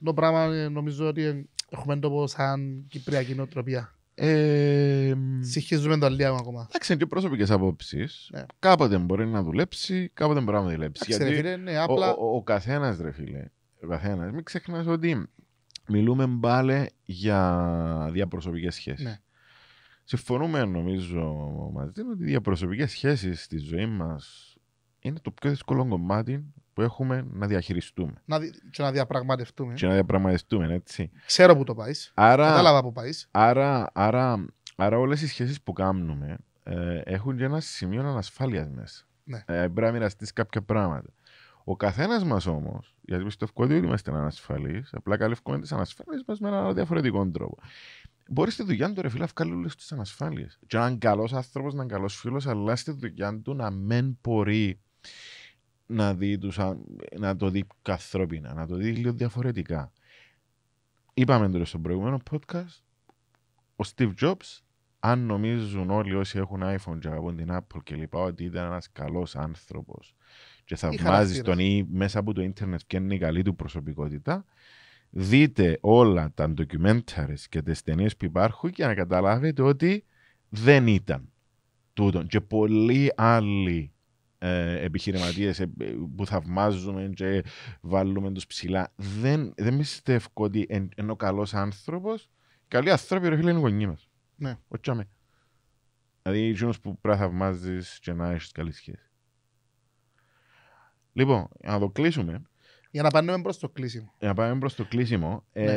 Speaker 1: Το πράγμα ε, νομίζω ότι ε, έχουμε το πως σαν κυπριακή νοοτροπία. Ε, Συχίζουμε το λίγο ακόμα.
Speaker 2: Εντάξει, είναι και προσωπικέ απόψεις. Ναι. Κάποτε μπορεί να δουλέψει, κάποτε μπορεί να δουλέψει. Εντάξει, Γιατί ρε, φίλε, ναι, απλά... ο, ο, ο καθένας, ρε φίλε, ο καθένας, μην ξεχνάς ότι μιλούμε πάλι για διαπροσωπικές σχέσεις. Ναι. Συμφωνούμε νομίζω μαζί ότι οι διαπροσωπικές σχέσεις στη ζωή μας είναι το πιο δύσκολο κομμάτι που έχουμε να διαχειριστούμε.
Speaker 1: Να, δι... και να διαπραγματευτούμε. Και να
Speaker 2: διαπραγματευτούμε, έτσι.
Speaker 1: Ξέρω που το πάεις. Άρα, Κατάλαβα που πάεις.
Speaker 2: Άρα, άρα, άρα όλες οι σχέσεις που κάνουμε ε, έχουν και ένα σημείο ανασφάλειας μέσα. Ναι. Ε, πρέπει να μοιραστείς κάποια πράγματα. Ο καθένας μας όμως, γιατί στο ότι όλοι είμαστε ανασφαλείς, απλά καλύφουμε τις ανασφάλειες μας με έναν διαφορετικό τρόπο. Μπορείς στη δουλειά του ρε να βγάλεις όλες τις ανασφάλειες. Και έναν καλός άνθρωπος, έναν καλός φίλος, αλλά στη δουλειά του να μεν μπορεί να, να το δει καθρόπινα, να το δει λίγο διαφορετικά. Είπαμε τώρα στο προηγούμενο podcast, ο Steve Jobs, αν νομίζουν όλοι όσοι έχουν iPhone και αγαπούν την Apple και λοιπά, ότι ήταν ένας καλός άνθρωπος και θαυμάζεις τον ή μέσα από το ίντερνετ και είναι η καλή του προσωπικότητα, δείτε όλα τα ντοκιμένταρες και τις ταινίες που υπάρχουν και να καταλάβετε ότι δεν ήταν τούτο Και πολλοί άλλοι επιχειρηματίε επιχειρηματίες ε, που θαυμάζουμε και βάλουμε τους ψηλά. Δεν, δεν πιστεύω ότι εν, ενώ καλός άνθρωπος, καλοί άνθρωποι ρε είναι οι γονείς μας. Ναι. Δηλαδή, που πρέπει να θαυμάζεις και να έχεις καλή σχέση. Λοιπόν, να το κλείσουμε.
Speaker 1: Για να πάμε προς το κλείσιμο.
Speaker 2: Για να πάμε προς το κλείσιμο. Ναι.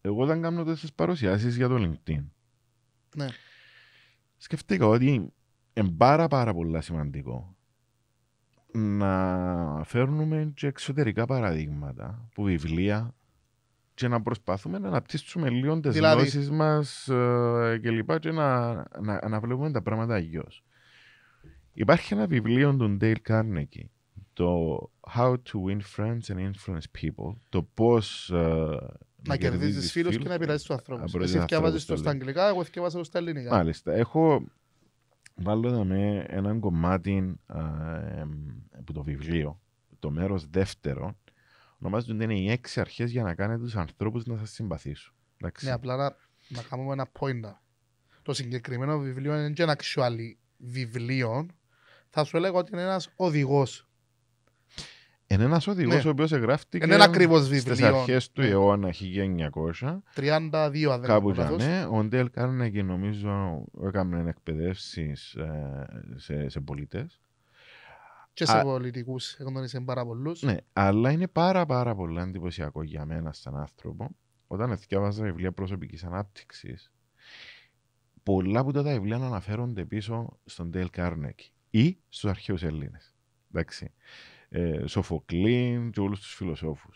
Speaker 2: εγώ όταν κάνω τέτοιε παρουσιάσεις για το LinkedIn. Ναι. Σκεφτήκα ότι είναι πάρα πάρα πολύ σημαντικό να φέρνουμε και εξωτερικά παραδείγματα που βιβλία και να προσπαθούμε να αναπτύσσουμε λίγο τις δηλαδή... γνώσεις μας ε, κλπ. Και, και να, να, να βλέπουμε τα πράγματα αλλιώς. Υπάρχει ένα βιβλίο του Ντέιλ Carnegie, το How to Win Friends and Influence People, το πώς. Ε, να κερδίζει φίλους και να επηρεάζει τους ανθρώπους. Εσύ διαβάζει το στα
Speaker 1: αγγλικά, εγώ διαβάζω το στα ελληνικά. Μάλιστα.
Speaker 2: Έχω βάλω με έναν κομμάτι ε, από το βιβλίο, το μέρος δεύτερο. Ονομάζονται είναι οι έξι αρχές για να κάνετε τους ανθρώπους να σας συμπαθήσουν. Ναι,
Speaker 1: απλά να, να κάνουμε ένα point. Το συγκεκριμένο βιβλίο είναι και ένα actual βιβλίο θα σου έλεγα ότι είναι ένας οδηγός. Ναι.
Speaker 2: Είναι ένας οδηγός ναι. ο οποίος εγγράφτηκε Στις αρχές του αιώνα 1900.
Speaker 1: 32 Κάπου ήταν. Ναι,
Speaker 2: ο Ντέλ και νομίζω έκαναν εκπαιδεύσεις ε, σε, σε πολίτες.
Speaker 1: Και σε πολιτικού γνώρισε πάρα πολλούς. Ναι,
Speaker 2: αλλά είναι πάρα πάρα πολύ εντυπωσιακό για μένα σαν άνθρωπο όταν διάβαζα βιβλία προσωπικής ανάπτυξης. Πολλά από τα βιβλία αναφέρονται πίσω στον Ντέλ Κάρνεκι ή στους αρχαίους Έλληνες. Εντάξει. Ε, και όλους τους φιλοσόφους.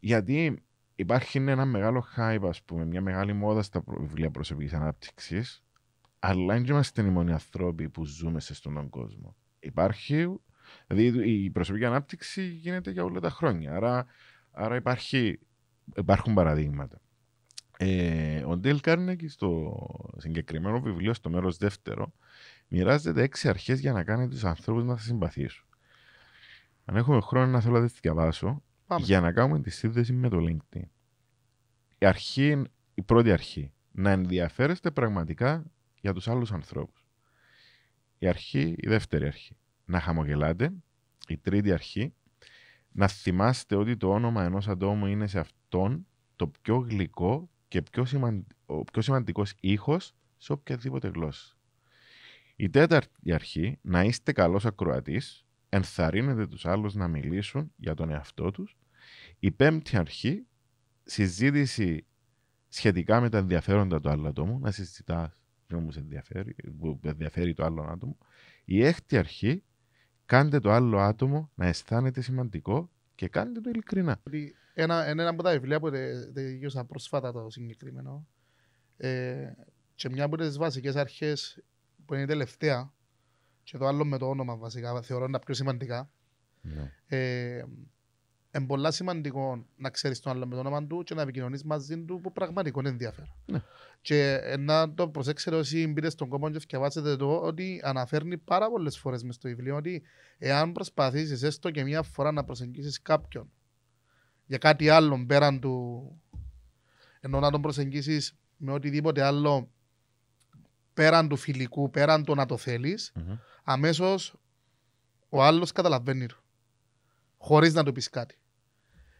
Speaker 2: Γιατί υπάρχει ένα μεγάλο hype, ας πούμε, μια μεγάλη μόδα στα βιβλία προσωπικής ανάπτυξης, αλλά δεν είμαστε οι μόνοι άνθρωποι που ζούμε σε αυτόν τον κόσμο. Υπάρχει, δηλαδή η προσωπική ανάπτυξη γίνεται για όλα τα χρόνια. Άρα, άρα υπάρχει, υπάρχουν παραδείγματα. Ε, ο Ντέλ Κάρνεκ στο συγκεκριμένο βιβλίο, στο μέρος δεύτερο, Μοιράζεται έξι αρχές για να κάνει τους ανθρώπους σας συμπαθήσουν. Αν έχουμε χρόνο να θέλω να τις διαβάσω, για να κάνουμε τη σύνδεση με το LinkedIn. Η, αρχή, η πρώτη αρχή. Να ενδιαφέρεστε πραγματικά για τους άλλους ανθρώπους. Η αρχή, η δεύτερη αρχή. Να χαμογελάτε. Η τρίτη αρχή. Να θυμάστε ότι το όνομα ενός ατόμου είναι σε αυτόν το πιο γλυκό και πιο σημαν... ο πιο σημαντικός ήχος σε οποιαδήποτε γλώσσα. Η τέταρτη αρχή, να είστε καλός ακροατής, ενθαρρύνετε τους άλλους να μιλήσουν για τον εαυτό τους. Η πέμπτη αρχή, συζήτηση σχετικά με τα ενδιαφέροντα του άλλου ατόμου, να συζητάς που ενδιαφέρει, που ενδιαφέρει το άλλο άτομο. Η έκτη αρχή, κάντε το άλλο άτομο να αισθάνεται σημαντικό και κάντε το
Speaker 1: ειλικρινά. Ένα, ένα από τα βιβλία που πρόσφατα το συγκεκριμένο ε, και μια από τις βασικές αρχές που είναι η τελευταία, και το άλλο με το όνομα βασικά, θεωρώ είναι πιο σημαντικά. Ναι. Ε, είναι πολλά σημαντικό να ξέρεις τον άλλο με το όνομα του και να επικοινωνείς μαζί του που πραγματικό είναι ενδιαφέρον. Ναι. Και να το προσέξετε όσοι μπείτε στον κόμμα και διαβάσετε το ότι αναφέρνει πάρα πολλές φορές μες στο βιβλίο ότι εάν προσπαθήσεις έστω και μία φορά να προσεγγίσεις κάποιον για κάτι άλλο πέραν του ενώ να τον προσεγγίσεις με οτιδήποτε άλλο πέραν του φιλικού, πέραν του να το θέλεις, mm-hmm. αμέσως ο άλλος καταλαβαίνει Χωρίς να του πεις κάτι.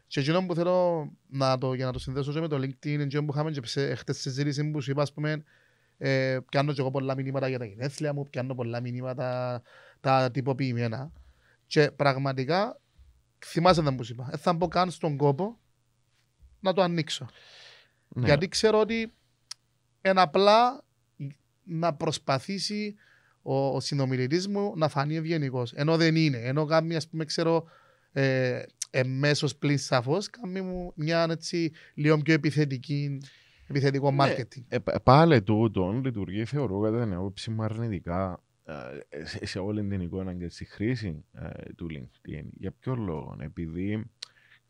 Speaker 1: Και εκείνο που θέλω να το, για να το συνδέσω και με το LinkedIn, εκείνο που είχαμε και χτες συζήτηση που σου είπα, ας πούμε, ε, πιάνω και εγώ πολλά μηνύματα για τα γενέθλια μου, πιάνω πολλά μηνύματα τα τυποποιημένα. Και πραγματικά, θυμάσαι δεν μου είπα, δεν θα μπω καν στον κόπο να το ανοίξω. Ναι. Γιατί ξέρω ότι είναι απλά να προσπαθήσει ο, ο συνομιλητής μου να φανεί ευγενικός. Ενώ δεν είναι. Ενώ κάποιοι, ας πούμε, ξέρω, ε, εμέσω πλήν σαφώς, κάμια μου μια έτσι λίγο πιο επιθετική, επιθετικό ναι. marketing.
Speaker 2: Ε, πάλι τούτο λειτουργεί, θεωρώ, κατά την άποψή μου αρνητικά ε, σε, όλη την εικόνα και στη χρήση ε, του LinkedIn. Για ποιο λόγο, επειδή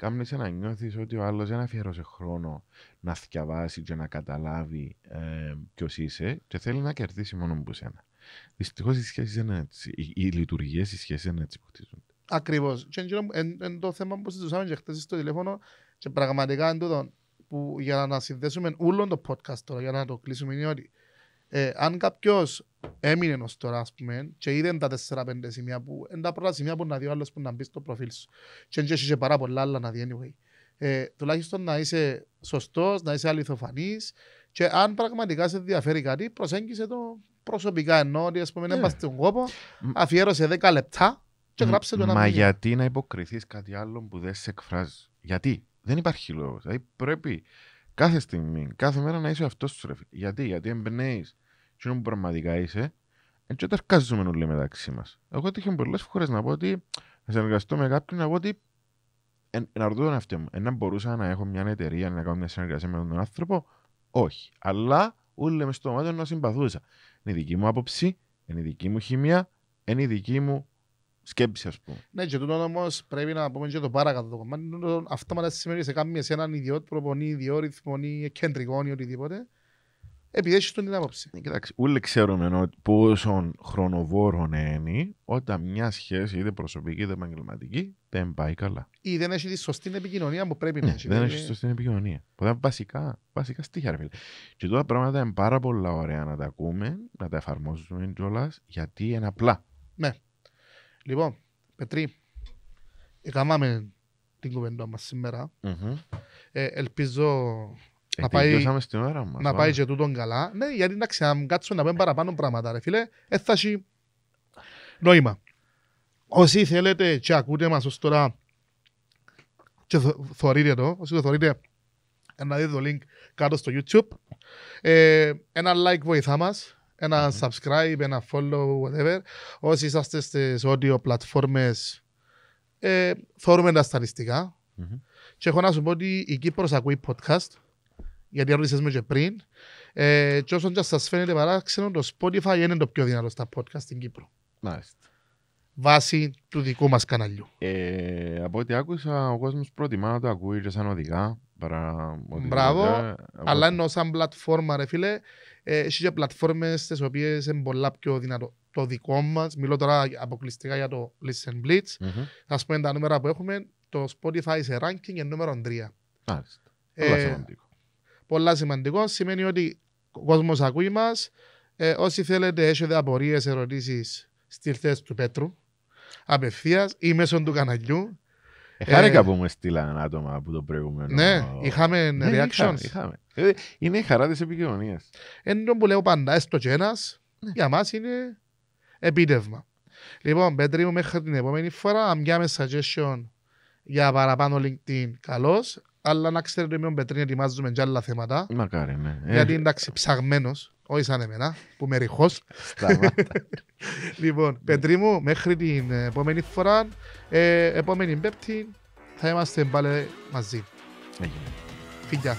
Speaker 2: Κάμνει να νιώθεις ότι ο άλλος δεν αφιέρωσε χρόνο να διαβάσει και να καταλάβει ε, ποιος είσαι και θέλει να κερδίσει μόνο που σένα. Δυστυχώς οι σχέσεις είναι έτσι. Οι, οι λειτουργίες, οι σχέσεις είναι έτσι που χτίζονται.
Speaker 1: Ακριβώς. εν το θέμα που συζητούσαμε και χθες στο τηλέφωνο και πραγματικά είναι τούτο που για να συνδέσουμε όλο το podcast τώρα, για να το κλείσουμε, είναι ότι ε, αν κάποιος έμεινε ως τώρα, ας πούμε, και είδε τα τεσσερα 5 σημεία που είναι τα πρώτα σημεία που να δει ο άλλος που να μπει στο προφίλ σου. Και έτσι πάρα πολλά άλλα να δει, anyway. Ε, τουλάχιστον να είσαι σωστός, να είσαι αληθοφανής. Και αν πραγματικά σε ενδιαφέρει κάτι, προσέγγισε το προσωπικά. Ενώ ότι ας πούμε, yeah. Ε. είμαστε στον κόπο, αφιέρωσε 10 λεπτά και γράψε το να Μα γιατί
Speaker 2: να υποκριθείς κάτι άλλο που δεν σε εκφράζει. Γιατί δεν υπάρχει λόγος. Δηλαδή πρέπει Κάθε στιγμή, κάθε μέρα να είσαι αυτό σου ρε. Γιατί, γιατί εμπνέεις. Τι που πραγματικά είσαι, έτσι όταν εργαζόμενο όλοι μεταξύ μας. Εγώ τύχε πολλές φορές να πω ότι θα συνεργαστώ με κάποιον να πω ότι να ρωτώ τον εαυτό μου. «Ε, μπορούσα να έχω μια εταιρεία να κάνω μια συνεργασία με τον άνθρωπο, όχι. Αλλά όλοι λέμε στο μάτι να συμπαθούσα. Είναι η δική μου άποψη, είναι η δική μου χημεία, είναι η δική μου σκέψη, ας πούμε.
Speaker 1: Ναι, και τούτο όμως πρέπει να πούμε και το παρακάτω το κομμάτι. μα σημαίνει σε κάποιον σε έναν ιδιότυπο προπονή, ιδιόρυθμο ή κεντρικό ή οτιδήποτε. Επειδή έχεις τον την άποψη.
Speaker 2: Ε, κοιτάξτε, όλοι ξέρουμε πόσο χρονοβόρο είναι όταν μια σχέση είτε προσωπική είτε επαγγελματική δεν πάει καλά.
Speaker 1: Ή δεν έχει τη σωστή επικοινωνία που πρέπει ναι, να έχει. Δεν δηλαδή. έχει τη σωστή
Speaker 2: επικοινωνία. Που ήταν βασικά, βασικά στοιχεία, ρε φίλε. Και τώρα πράγματα είναι πάρα πολλά ωραία να τα ακούμε, να τα εφαρμόζουμε κιόλας, γιατί είναι απλά.
Speaker 1: Ναι. Λοιπόν, Πετρή, έκαναμε την κουβέντα μας σημερα ε, ελπίζω ε, να πάει, ώρα μας, να πάει και τούτον καλά. Ναι, γιατί εντάξει, αν να πούμε παραπάνω πράγματα, ρε φίλε, ε, νόημα. Όσοι θέλετε και ακούτε μας ως τώρα και θωρείτε το, όσοι το θωρείτε, ε, να δείτε το link κάτω στο YouTube. ένα like βοηθά μας, ένα mm-hmm. subscribe, ένα follow, whatever. Όσοι είσαστε στις audio πλατφόρμες, ε, θεωρούμε τα στατιστικα mm-hmm. Και έχω να σου πω ότι η Κύπρος ακούει podcast, γιατί ρώτησες με και πριν. Ε, και όσον και σας φαίνεται παράξενο, το Spotify είναι το πιο δυνατό στα podcast στην Κύπρο. Μάλιστα. Βάσει
Speaker 2: του δικού μας καναλιού. Ε, από ό,τι άκουσα, ο κόσμος προτιμά να το ακούει και σαν οδηγά. Μπράβο, αλλά ενώ
Speaker 1: σαν πλατφόρμα, ρε φίλε, έχει και πλατφόρμες τις οποίες είναι πολλά πιο δυνατό. Το δικό μας, μιλώ τώρα αποκλειστικά για το Listen Blitz. Α πούμε Θα τα νούμερα που έχουμε. Το Spotify σε ranking είναι νούμερο 3. Μάλιστα. Ε, πολλά σημαντικό. Πολλά σημαντικό. Σημαίνει ότι ο κόσμος ακούει μας. Ε, όσοι θέλετε, έχετε απορίες, ερωτήσεις, στείλτε του Πέτρου απευθείας ή μέσω του καναλιού. Ε, χάρηκα ε, που
Speaker 2: μου στείλαν άτομα από το προηγούμενο. Ναι, είχαμε ναι, ναι, reactions.
Speaker 1: Ε, είναι η χαρά της επικοινωνίας. το που λέω πάντα, έστω και ένας, ναι. για μας είναι επίτευγμα. Λοιπόν, Πέτρι μου, μέχρι την επόμενη φορά, μια suggestion για παραπάνω LinkedIn, καλώς. Αλλά να ξέρετε ότι με τον Πέτρι ετοιμάζουμε και άλλα θέματα. Μακάρι, ναι. Γιατί εντάξει, ψαγμένος όχι σαν εμένα, που είμαι ρηχός. λοιπόν, ναι. Πετρί μου, μέχρι την επόμενη φορά, ε, επόμενη Πέμπτη, θα είμαστε πάλι μαζί. Φιλιά.